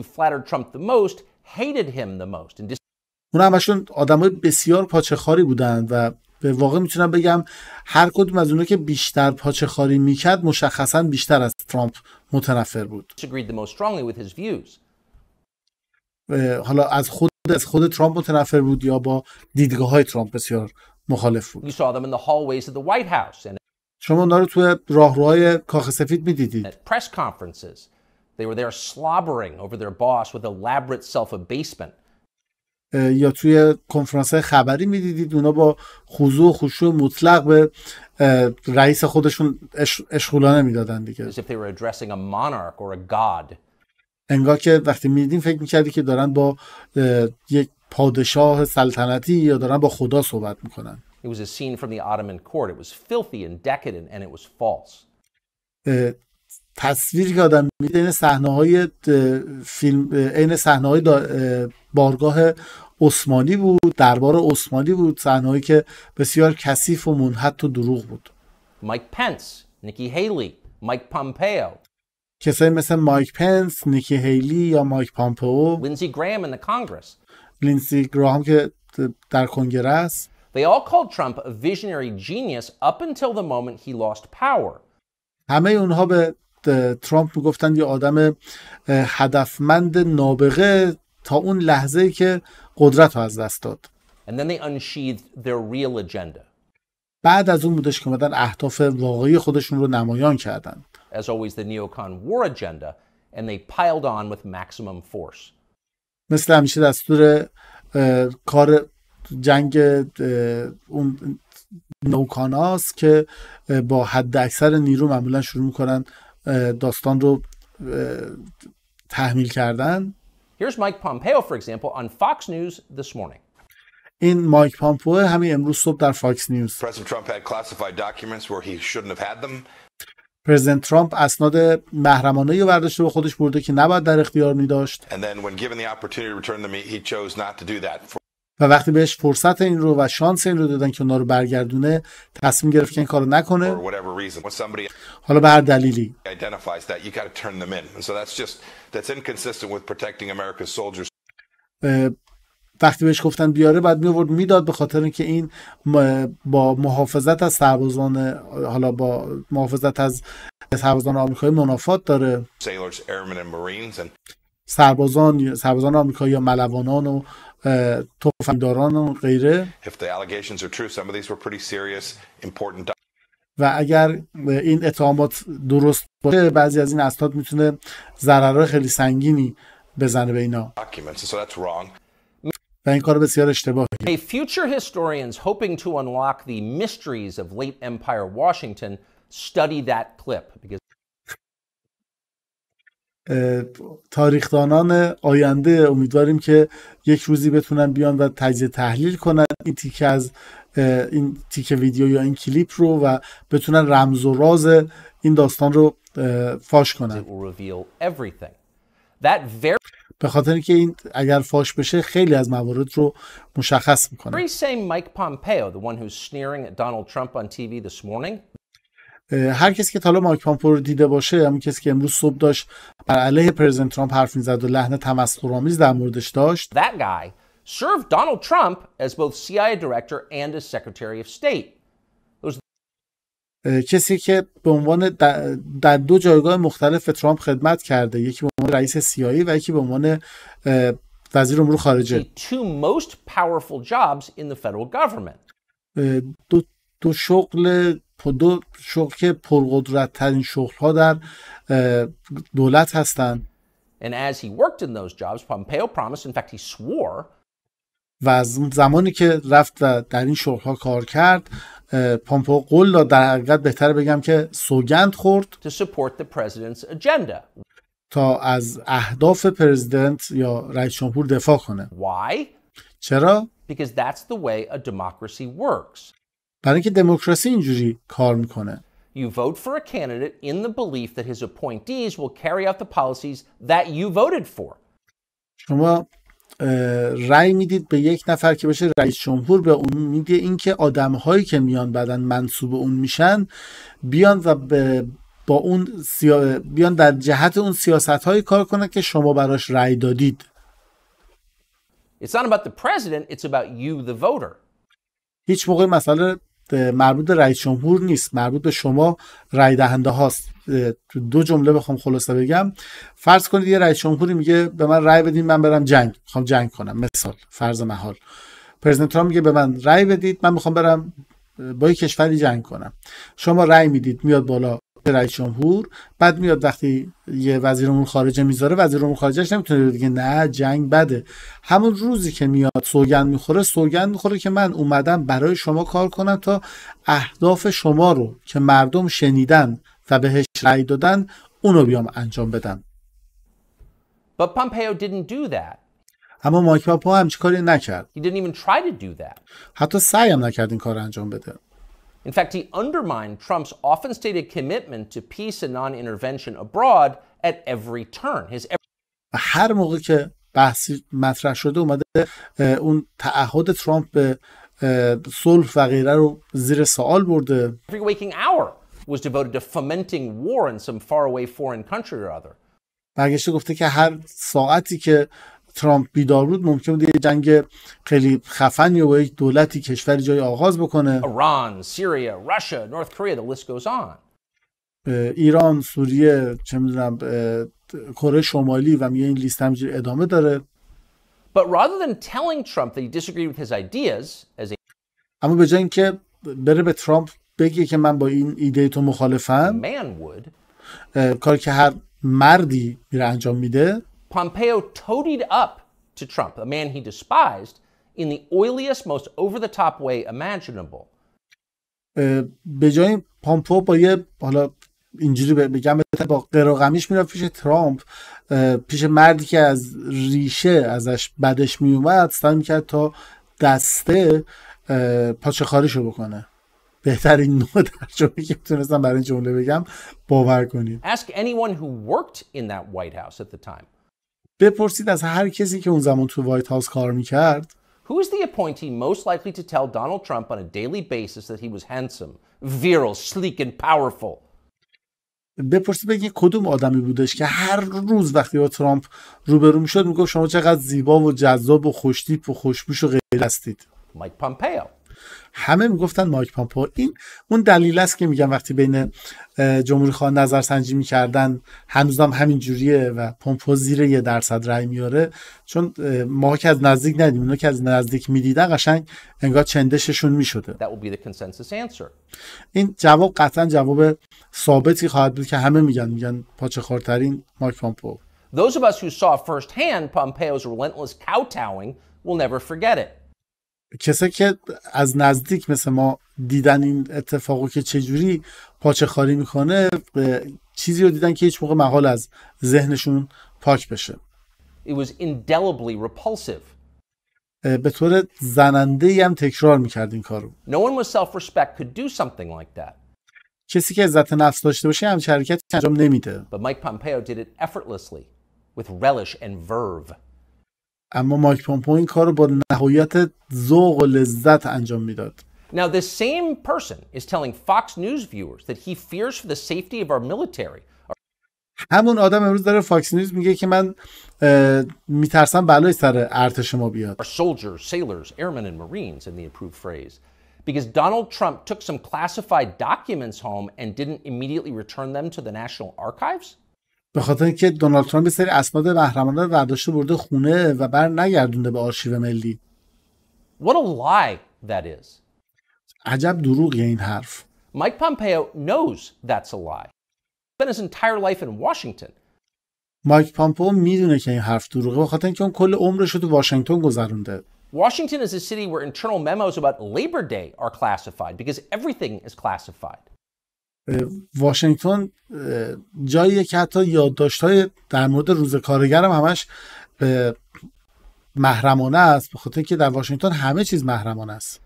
همشون آدمای بسیار پاچخاری بودند و به واقع میتونم بگم هر کدوم از اونا که بیشتر پاچخاری میکرد مشخصا بیشتر از ترامپ متنفر بود حالا از خود از خود ترامپ متنفر بود یا با دیدگاه های ترامپ بسیار مخالف بود شما اونا رو توی راهروهای کاخ سفید میدیدید یا توی کنفرانس خبری میدیدید اونا با خضوع و خوشو مطلق به رئیس خودشون اشغولانه میدادن دیگه انگار که وقتی میدیدیم فکر میکردی که دارن با یک پادشاه سلطنتی یا دارن با خدا صحبت میکنن It was تصویری که آدم میده این صحنه های فیلم عین صحنه های بارگاه عثمانی بود دربار عثمانی بود صحنه‌ای که بسیار کثیف و منحط و دروغ بود مایک پنس نیکی هیلی مایک پامپیو کسایی مثل مایک پنس، نیکی هیلی یا مایک پامپو لینسی گرام in the Congress. لینسی گرام که در کنگره است. They all called Trump a visionary genius up until the moment he lost power. همه اونها به ترامپ میگفتن یه آدم هدفمند نابغه تا اون لحظه که قدرت رو از دست داد. And then they unsheathed their real agenda. بعد از اون بودش که اومدن اهداف واقعی خودشون رو نمایان کردند. as always, the neocon war agenda, and they piled on with maximum force. مثل همیشه دستور کار جنگ اون نوکاناست که با حد اکثر نیرو معمولا شروع میکنن داستان رو تحمیل کردن Here's Mike Pompeo, for example, on Fox News this morning. این مایک پامپو همین امروز صبح در فاکس نیوز President Trump had classified documents where he shouldn't have had them. پرزیدنت ترامپ اسناد محرمانه رو برداشته به خودش برده که نباید در اختیار می داشت و وقتی بهش فرصت این رو و شانس این رو دادن که اونا رو برگردونه تصمیم گرفت که این کارو نکنه حالا به هر دلیلی وقتی بهش گفتن بیاره بعد می آورد میداد به خاطر اینکه این با محافظت از سربازان حالا با محافظت از سربازان آمریکایی منافات داره سربازان سربازان آمریکایی یا ملوانان و تفنگداران و غیره و اگر این اتهامات درست باشه بعضی از این اسناد میتونه ضررهای خیلی سنگینی بزنه به اینا این کار بسیار اشتباهی A future historians hoping to unlock the mysteries of late empire Washington study that clip because تاریخدانان آینده امیدواریم که یک روزی بتونن بیان و تجزیه تحلیل کنن این تیک از این تیکه ویدیو یا این کلیپ رو و بتونن رمز و راز این داستان رو فاش کنن به خاطر اینکه این اگر فاش بشه خیلی از موارد رو مشخص میکنه هر کسی که تالا مایک پامپو رو دیده باشه همون کسی که امروز صبح داشت بر علیه پرزیدنت ترامپ حرف میزد و لحن تمسخرآمیز در موردش داشت secretary state. کسی که به عنوان در دو جایگاه مختلف ترامپ خدمت کرده یکی رئیس سیایی و یکی به عنوان وزیر امور خارجه دو, شغل دو شغل پرقدرت ترین شغل ها در دولت هستند و از زمانی که رفت و در این شغل ها کار کرد پامپو قول داد در حقیقت بهتر بگم که سوگند خورد تا از اهداف پرزیدنت یا رئیس جمهور دفاع کنه Why? چرا؟ Because that's the way a democracy works. برای اینکه دموکراسی اینجوری کار میکنه. You vote for a candidate in the belief that his appointees will carry out the policies that you voted for. شما رأی میدید به یک نفر که بشه رئیس جمهور به اون میگه اینکه آدمهایی که میان بعدا منصوب اون میشن بیان و به با اون سیا... بیان در جهت اون سیاست هایی کار کنن که شما براش رأی دادید It's not about the president, it's about you the voter. هیچ موقع مسئله مربوط رئیس جمهور نیست مربوط به شما رای دهنده هاست دو جمله بخوام خلاصه بگم فرض کنید یه رئیس جمهوری میگه به من رای بدین من برم جنگ میخوام جنگ کنم مثال فرض محال پرزیدنت ترامپ میگه به من رای بدید من میخوام برم با یه کشوری جنگ کنم شما رای میدید میاد بالا رئیس جمهور بعد میاد وقتی یه وزیر امور خارجه میذاره وزیر امور خارجهش نمیتونه دیگه نه جنگ بده همون روزی که میاد سوگند میخوره سوگند میخوره که من اومدم برای شما کار کنم تا اهداف شما رو که مردم شنیدن و بهش رأی دادن اونو بیام انجام بدم اما مایک کاری نکرد. حتی سعی هم نکرد این کار انجام بده. In fact, he undermined Trump's often stated commitment to peace and non-intervention abroad at every turn. His Every waking hour was devoted to fomenting war in some faraway foreign country or other. برگشته گفته که هر ساعتی که ترامپ بیدار بود ممکن بود یه جنگ خیلی خفن یا با یک دولتی کشوری جای آغاز بکنه ایران، سوریه، روسیه، کره ایران، سوریه، چه میدونم کره شمالی و میگه این لیست همجوری ادامه داره. But اما به جای اینکه بره به ترامپ بگه که من با این ایده تو مخالفم. کاری که هر مردی میره انجام میده. Pompeo toadied up to Trump, a man he despised, in the oiliest, most over-the-top way imaginable. به جای پامپو با یه حالا اینجوری بگم با قراغمیش میرفت پیش ترامپ پیش مردی که از ریشه ازش بدش میومد سعی میکرد تا دسته پاچه خاریشو بکنه بهترین نوع ترجمه که میتونستم برای این جمله بگم باور کنید Ask anyone who worked in that White House at the time. بپرسید از هر کسی که اون زمان تو وایت هاوس کار میکرد Who is the appointee most likely to tell Donald Trump on a daily basis that he was handsome, virile, sleek and powerful? بپرسید بگی کدوم آدمی بودش که هر روز وقتی با ترامپ روبرو میشد میگفت شما چقدر زیبا و جذاب و خوشتیپ و خوشبوش و غیر هستید. Mike Pompeo. همه میگفتن مایک پامپو این اون دلیل است که میگم وقتی بین جمهوری خواهان نظرسنجی میکردن هنوزم همین جوریه و پامپو زیر یه درصد رای میاره چون ما که از نزدیک ندیم، اونا که از نزدیک میدیدن قشنگ انگار چندششون میشده این جواب قطعا جواب ثابتی خواهد بود که همه میگن میگن پاچه خورترین مایک پامپو will never کسی که از نزدیک مثل ما دیدن این اتفاقو که چجوری پاچه خاری میکنه چیزی رو دیدن که هیچ موقع محال از ذهنشون پاک بشه It was indelibly repulsive. به طور زننده هم تکرار میکرد این کارو no one with self-respect could do something like that. کسی که عزت نفس داشته باشه همچین حرکت انجام نمیده But Mike Pompeo did it effortlessly with relish and verve. اما مایک پومپو این کار رو با نهایت ذوق و لذت انجام میداد Now, this same person is telling Fox News viewers that he fears for the safety of our military. همون آدم امروز داره فاکس نیوز میگه که من میترسم بلای سر ارتش ما بیاد. Our soldiers, sailors, airmen and marines in the approved phrase. Because Donald Trump took some classified documents home and didn't immediately return them to the National Archives? به خاطر اینکه دونالد ترامپ یه سری اسناد محرمانه رو برداشته برده خونه و بر نگردونده به آرشیو ملی What a lie that is. عجب دروغ این حرف. Mike Pompeo knows that's a lie. Spent his entire life in Washington. مایک پامپو میدونه که این حرف دروغه بخاطر اینکه اون کل عمرش رو تو واشنگتن گذرونده. Washington is a city where internal memos about Labor Day are classified because everything is classified. واشنگتن جایی که حتی یادداشت های در مورد روز کارگر هم همش محرمانه است به خاطر که در واشنگتن همه چیز محرمانه است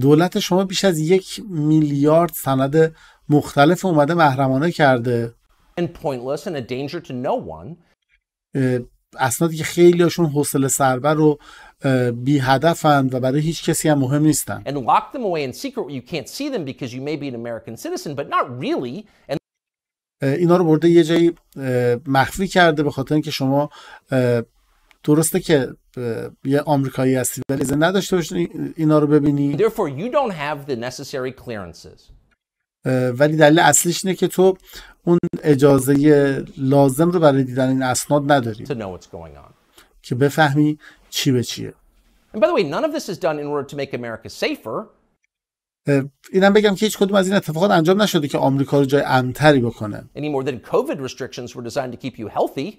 دولت شما بیش از یک میلیارد سند مختلف اومده محرمانه کرده. And اسنادی که خیلی هاشون حوصله سربر رو بی هدفند و برای هیچ کسی هم مهم نیستن and اینا رو برده یه جایی مخفی کرده به خاطر اینکه شما درسته که یه آمریکایی هستی ولی زنده نداشته باشید اینا رو ببینی ولی دلیل اصلیش اینه که تو اون اجازه لازم رو برای دیدن این اسناد نداری که بفهمی چی به چیه And by the way, none of this is done in order to make America safer. اینم بگم که هیچ کدوم از این اتفاقات انجام نشده که آمریکا رو جای امنتری بکنه. Any more than COVID restrictions were designed to keep you healthy.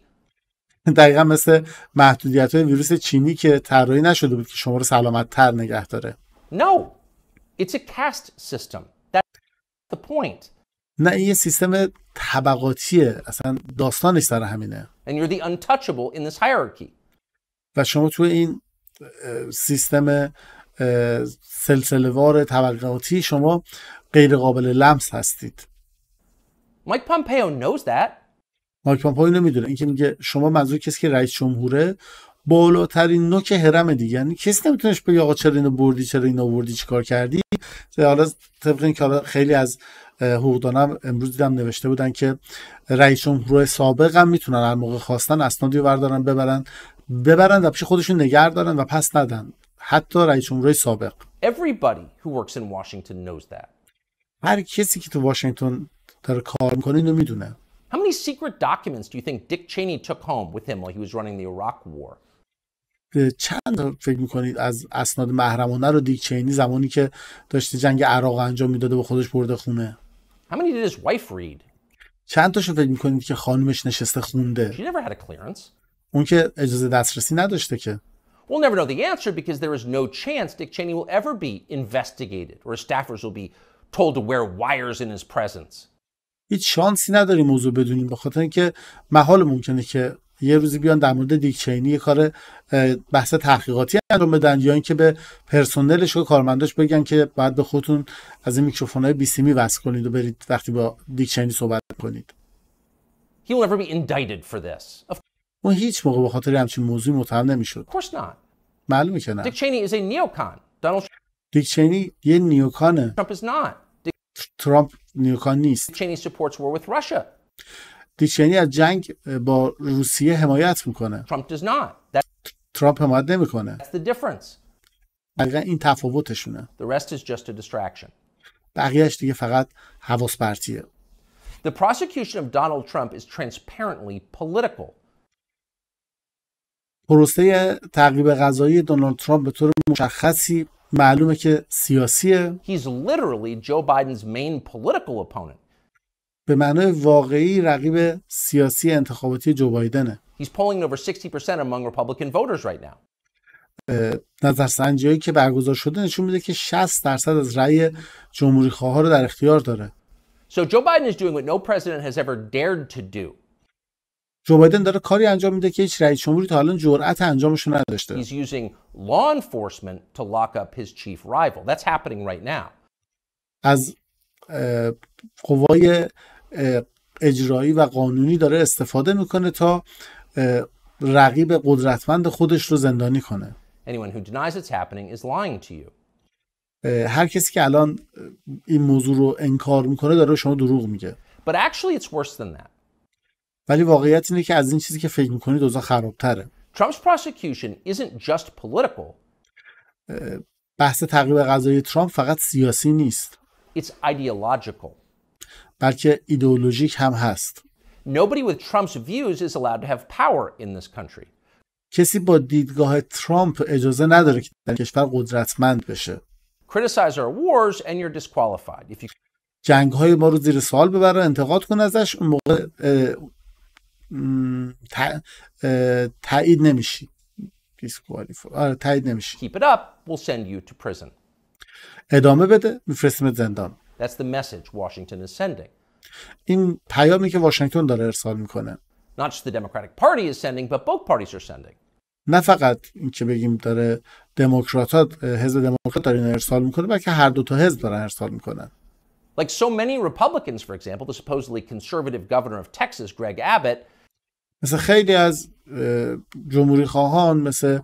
دقیقا مثل محدودیت های ویروس چینی که طراحی نشده بود که شما رو سلامت تر نگه داره. No. It's a caste system. That's the point. نه این یه سیستم طبقاتیه. اصلا داستانش سر همینه. And you're the untouchable in this hierarchy. و شما تو این سیستم سلسلوار طبقاتی شما غیر قابل لمس هستید مایک پامپئو knows that مایک نمیدونه اینکه میگه شما منظور کسی که رئیس جمهوره بالاترین نوک هرم دیگه یعنی کسی نمیتونش بگه آقا چرا اینو بردی چرا اینو بردی چیکار کردی حالا طبق این خیلی از حقوقدانم امروز دیدم نوشته بودن که رئیس جمهور سابق هم میتونن هر موقع خواستن اسنادی بردارن ببرن ببرن و پیش خودشون نگه دارن و پس ندن حتی رئیس جمهوری سابق Everybody who works in Washington knows that. هر کسی که تو واشنگتن داره کار میکنه اینو میدونه How many secret documents do you think Dick Cheney took home with him while he was running the Iraq war? چند فکر میکنید از اسناد محرمانه رو دیک چینی زمانی که داشته جنگ عراق انجام میداده به خودش برده خونه How many did his wife read? چند تاشو فکر میکنید که خانمش نشسته خونده She never had a clearance. اون که اجازه دسترسی نداشته که We'll never know the answer because there is no chance Dick Cheney will ever be investigated or staffers will be told to wear wires in his presence. هیچ شانسی نداری موضوع بدونیم به خاطر اینکه محال ممکنه که یه روزی بیان در مورد دیک چینی یه کار بحث تحقیقاتی انجام بدن یا اینکه به پرسنلش و کارمنداش بگن که بعد به خودتون از این سی بیسیمی وصل کنید و برید وقتی با دیک چینی صحبت کنید. He will never be indicted for this. Of اون هیچ موقع به خاطر همچین موضوعی متهم نمیشد معلومه که نه دیک چینی یه نیوکانه ترامپ نیوکان نیست دیک چینی از جنگ با روسیه حمایت میکنه ترامپ حمایت نمیکنه دقیقا این تفاوتشونه بقیهش دیگه فقط حواس پرتیه The prosecution of Donald Trump is transparently political. پروسه تقریب غذایی دونالد ترامپ به طور مشخصی معلومه که سیاسیه He's literally Joe Biden's main political opponent. به معنای واقعی رقیب سیاسی انتخاباتی جو بایدنه He's polling over 60% among Republican voters right now. نظرسنجی که برگزار شده نشون میده که 60 درصد از رأی جمهوری خواه رو در اختیار داره. So Joe Biden is doing what no president has ever dared to do. جو بایدن داره کاری انجام میده که هیچ رئیس جمهوری تا حالا جرأت انجامش نداشته. He's using law enforcement to lock up his chief rival. That's happening right now. از قوای اجرایی و قانونی داره استفاده میکنه تا رقیب قدرتمند خودش رو زندانی کنه. Anyone who denies it's happening is lying to you. هر کسی که الان این موضوع رو انکار میکنه داره شما دروغ میگه. But actually it's worse than that. ولی واقعیت اینه که از این چیزی که فکر میکنید اوضاع خرابتره بحث تقریب غذای ترامپ فقط سیاسی نیست It's ideological. بلکه ایدئولوژیک هم هست Nobody with Trump's views is allowed to have power in this country. کسی با دیدگاه ترامپ اجازه نداره که در کشور قدرتمند بشه. Criticize our wars and you're disqualified. If you جنگ های ما رو زیر سوال ببره انتقاد کن ازش اون موقع تایید نمیشی آره تایید نمیشی keep it up we'll send you to prison ادامه بده میفرستیمت زندان that's the message Washington is sending این پیامی که واشنگتن داره ارسال میکنه not just the democratic party is sending but both parties are sending نه فقط این که بگیم داره دموکرات حزب دموکرات داره ارسال میکنه بلکه هر دو تا حزب دارن ارسال میکنن Like so many Republicans, for example, the supposedly conservative governor of Texas, Greg Abbott, مثل خیلی از جمهوری خواهان مثل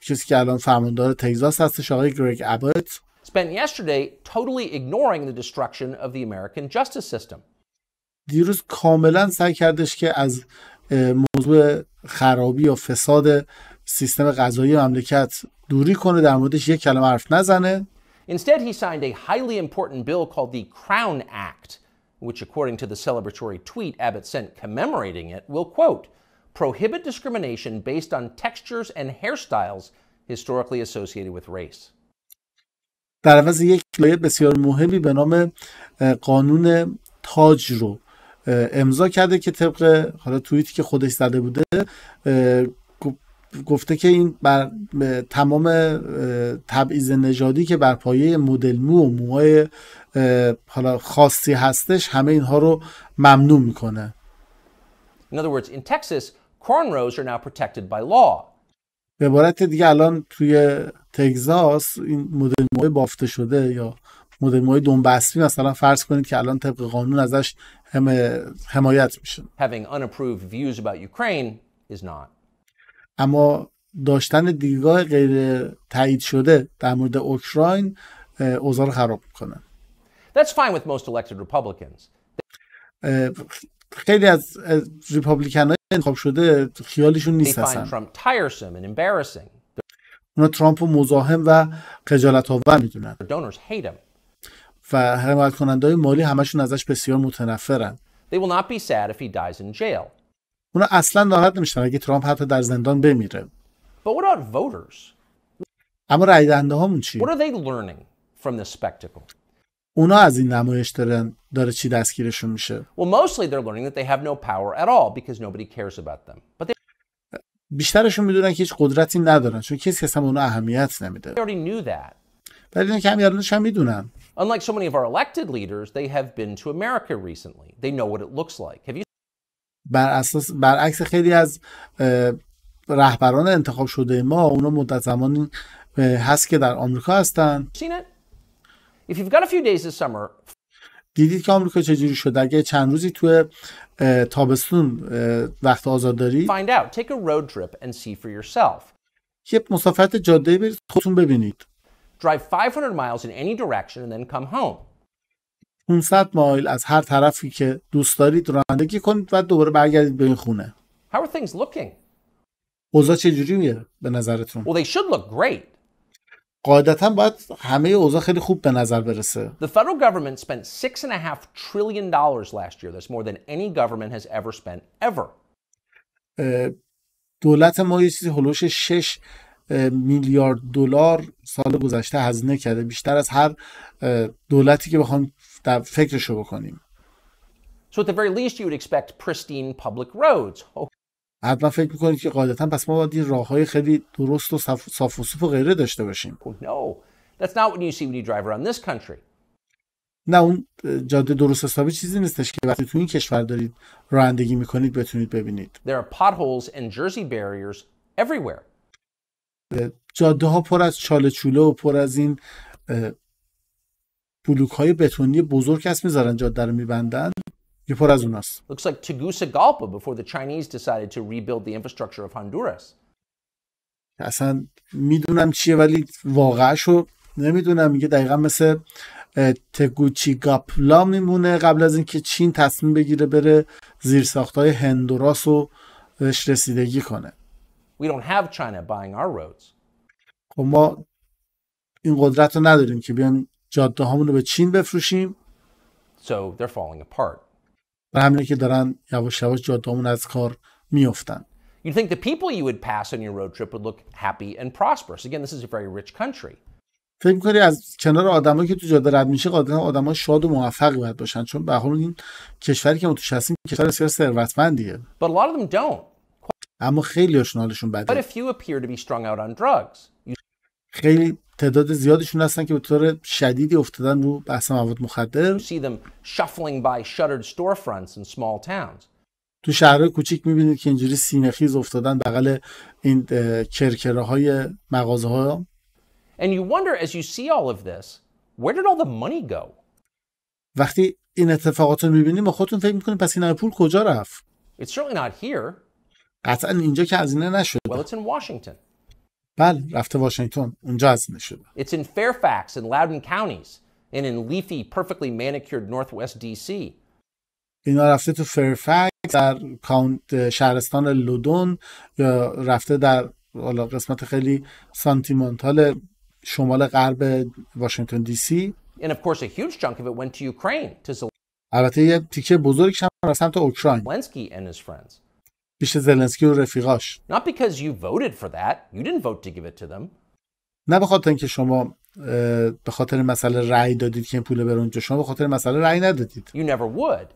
کسی که الان فرماندار تگزاس هستش آقای گریگ ابت spent yesterday totally ignoring the destruction of the American justice system. دیروز کاملا سعی کردش که از موضوع خرابی و فساد سیستم قضایی مملکت دوری کنه در موردش یک کلمه حرف نزنه. Instead he signed a highly important bill called the Crown Act which according to the celebratory tweet Abbott sent commemorating it, will, quote, prohibit discrimination based on textures and hairstyles historically associated with race. در عوض یک لایه بسیار مهمی به نام قانون تاج رو امضا کرده که طبق حالا توییتی که خودش زده بوده گفته که این بر تمام تبعیض نژادی که بر پایه مدل مو و موهای حالا خاصی هستش همه اینها رو ممنوع میکنه In other words, in Texas, cornrows are now protected by law. به عبارت دیگه الان توی تگزاس این مدل موهای بافته شده یا مدل موهای دنبستی مثلا فرض کنید که الان طبق قانون ازش حمایت میشه. Having unapproved views about Ukraine is not. اما داشتن دیدگاه غیر تایید شده در مورد اوکراین اوضاع رو خراب میکنه خیلی از ریپابلیکن های انتخاب شده خیالشون نیست اصلا اونا ترامپ رو مزاحم و خجالت آور میدونن و حمایت کننده های مالی همشون ازش بسیار متنفرن They will not be sad if he dies in jail. اونا اصلا ناراحت نمیشن اگه ترامپ حتی در زندان بمیره But voters? اما رای دهنده هامون چی؟ What are they learning from this spectacle? اونا از این نمایش دارن داره چی دستگیرشون میشه؟ mostly they're learning that they have no power at all because nobody cares about them. بیشترشون میدونن که هیچ قدرتی ندارن چون کسی هم اونا اهمیت نمیده. They that. ولی اینا کمی الانش هم میدونن. Unlike so many of our elected leaders, they have been to America recently. They know what it looks like. Have you بر اساس برعکس خیلی از رهبران انتخاب شده ما اونا مدت زمانی هست که در آمریکا هستن دیدید که آمریکا چجوری شده اگه چند روزی توی تابستون وقت آزاد داری یه مسافرت جاده برید خودتون ببینید 500 miles in any direction then come home. 500 مایل از هر طرفی که دوست دارید رانندگی کنید و دوباره برگردید به این خونه. How are things looking? اوضاع چجوری میره به نظرتون؟ Well, they should look great. قاعدتا باید همه اوضاع خیلی خوب به نظر برسه. The federal government spent six and a half trillion dollars last year. That's more than any government has ever spent ever. دولت ما یه چیزی هلوش 6 میلیارد دلار سال گذشته هزینه کرده بیشتر از هر دولتی که بخوام در فکرشو بکنیم So at the very least you would expect pristine public roads. حتما oh. فکر میکنید که قاعدتا پس ما باید این راه های خیلی درست و صاف, صاف و صوف و غیره داشته باشیم oh, no. That's not what you see when you drive around this country. نه اون جاده درست حسابی چیزی نیستش که وقتی تو این کشور دارید رانندگی میکنید بتونید ببینید. There are potholes and jersey barriers everywhere. جاده ها پر از چاله چوله و پر از این بلوک های بتونی بزرگ هست میذارن جاده رو میبندن یه پر از اوناست looks like Tegucigalpa before the Chinese decided to rebuild the infrastructure of Honduras اصلا میدونم چیه ولی واقعشو نمیدونم میگه دقیقا مثل تگوچیگاپلا میمونه قبل از اینکه چین تصمیم بگیره بره زیر ساختای هندوراس رو بهش رسیدگی کنه We don't have China buying our roads. خب ما این قدرت رو نداریم که بیان جاده رو به چین بفروشیم so they're falling apart. و همینه که دارن یواش یواش جاده از کار میفتن You'd think the people you would pass on your road trip would look happy and prosperous. Again, this is a very rich country. فکر میکنی از کنار آدمایی که تو جاده رد میشه قاعدتا آدم‌ها شاد و موفق باید باشن چون به این کشوری که ما توش هستیم کشور بسیار ثروتمندیه. But a lot of them don't. اما خیلی هاشون حالشون بده. But a few appear to be strung out on drugs. You... خیلی تعداد زیادشون هستن که به طور شدیدی افتادن رو بحث مواد مخدر تو شهرهای کوچیک میبینید که اینجوری سینخیز افتادن بغل این کرکره های مغازه ها وقتی این اتفاقات رو میبینیم خودتون فکر میکنیم پس این پول کجا رفت؟ قطعا اینجا که هزینه نشده. Well, بله رفته واشنگتن اونجا هزینه شده It's in Fairfax and Loudoun counties and in leafy perfectly manicured northwest DC اینا رفته تو فرفکس در کاونت شهرستان لودون یا رفته در حالا قسمت خیلی سانتیمنتال شمال غرب واشنگتن دی سی And of course a huge chunk of it went to Ukraine to البته یه تیکه بزرگش هم رفت سمت اوکراین Zelensky and his friends پیش زلنسکی و رفیقاش Not because you voted for that. You didn't vote to give it to them. نه به خاطر اینکه شما به خاطر مسئله رأی دادید که این پول بره اونجا شما به خاطر مسئله رأی ندادید You never would.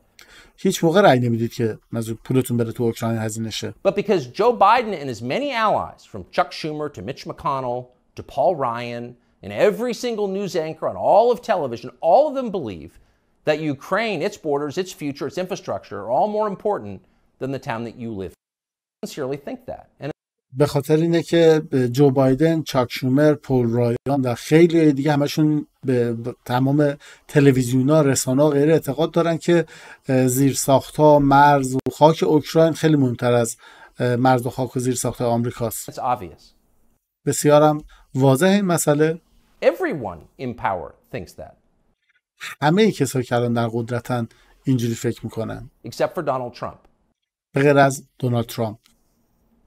هیچ موقع رأی نمیدید که پولتون بره تو اوکراین هزینه شه But because Joe Biden and his many allies, from Chuck Schumer to Mitch McConnell to Paul Ryan and every single news anchor on all of television, all of them believe that Ukraine, its borders, its future, its infrastructure are all more important than به خاطر اینه که جو بایدن، چاک شومر، پول رایان و خیلی دیگه همشون به تمام تلویزیون ها، رسانه ها غیره اعتقاد دارن که زیر ها، مرز و خاک اوکراین خیلی مهمتر از مرز و خاک و زیر ساخت آمریکاست. بسیارم واضح این مسئله. Everyone in همه کسایی که الان در قدرتن اینجوری فکر میکنن. Except for غیر از دونالد ترامپ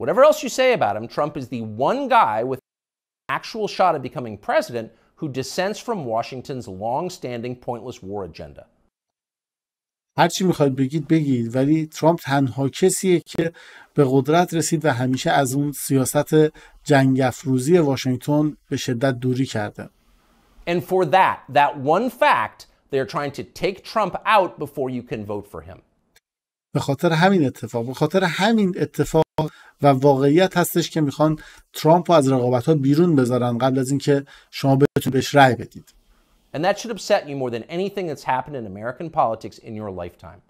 Whatever else you say about him, Trump is the one guy with actual shot at becoming president who dissents from Washington's long-standing pointless war agenda. هرچی میخواید بگید بگید ولی ترامپ تنها کسیه که به قدرت رسید و همیشه از اون سیاست جنگ افروزی واشنگتن به شدت دوری کرده. And for that, that one fact, they're trying to take Trump out before you can vote for him. به خاطر همین اتفاق به خاطر همین اتفاق و واقعیت هستش که میخوان ترامپ رو از رقابت ها بیرون بذارن قبل از اینکه شما بتونید بهش رأی بدید And that should upset you more than anything that's happened in American politics in your lifetime.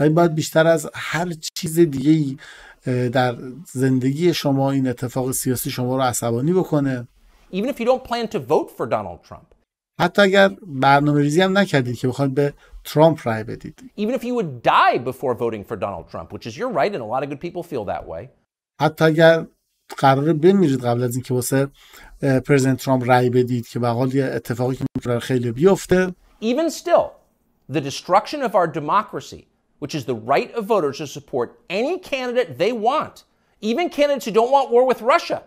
این باید بیشتر از هر چیز دیگه در زندگی شما این اتفاق سیاسی شما رو عصبانی بکنه. Even if you don't plan to vote for Donald Trump. حتی اگر برنامه ریزی هم نکردید که بخواید به Trump liability. Even if you would die before voting for Donald Trump, which is your right, and a lot of good people feel that way. حتی اگر قرار بمیرید قبل از اینکه واسه پرزیدنت ترامپ رأی بدید که به حال یه اتفاقی که میتونه خیلی بیفته Even still, the destruction of our democracy, which is the right of voters to support any candidate they want, even candidates who don't want war with Russia.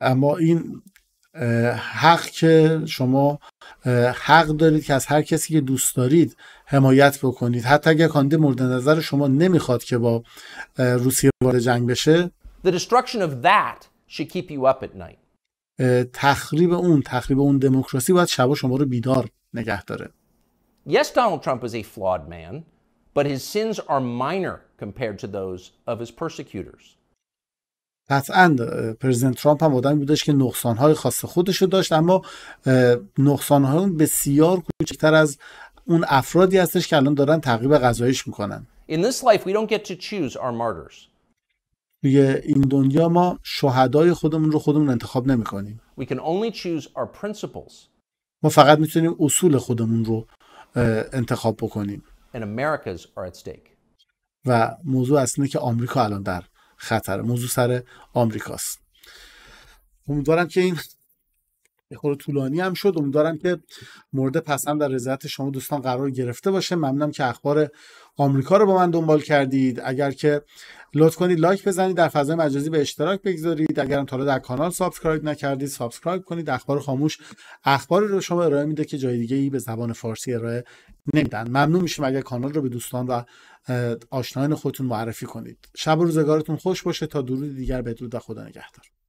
اما این حق که شما حق دارید که از هر کسی که دوست دارید حمایت بکنید حتی اگر کاندید مورد نظر شما نمیخواد که با روسیه وارد جنگ بشه The تخریب اون تخریب اون دموکراسی باید شبا شما رو بیدار نگه داره Yes, Donald Trump is a flawed man, but his sins are minor compared to those of his persecutors. قطعا پرزیدنت ترامپ هم آدمی بودش که های خاص خودش رو داشت اما های اون بسیار کوچکتر از اون افرادی هستش که الان دارن تعقیب غذایش میکنن In this life we don't get to choose our martyrs. یه این دنیا ما شهدای خودمون رو خودمون انتخاب نمی We can only choose our principles. ما فقط میتونیم اصول خودمون رو انتخاب بکنیم. And America's are at stake. و موضوع اینه که آمریکا الان در خطر موضوع سر آمریکاست امیدوارم که این یه خورده طولانی هم شد امیدوارم که مورد پسند در رضایت شما دوستان قرار گرفته باشه ممنونم که اخبار آمریکا رو با من دنبال کردید اگر که لطف کنید لایک بزنید در فضای مجازی به اشتراک بگذارید اگر هم تا در کانال سابسکرایب نکردید سابسکرایب کنید اخبار خاموش اخبار رو شما ارائه میده که جای دیگه ای به زبان فارسی ارائه نمیدن ممنون میشیم اگر کانال رو به دوستان و آشنایان خودتون معرفی کنید شب و روزگارتون خوش باشه تا درود دیگر بدرود و خدا نگهدار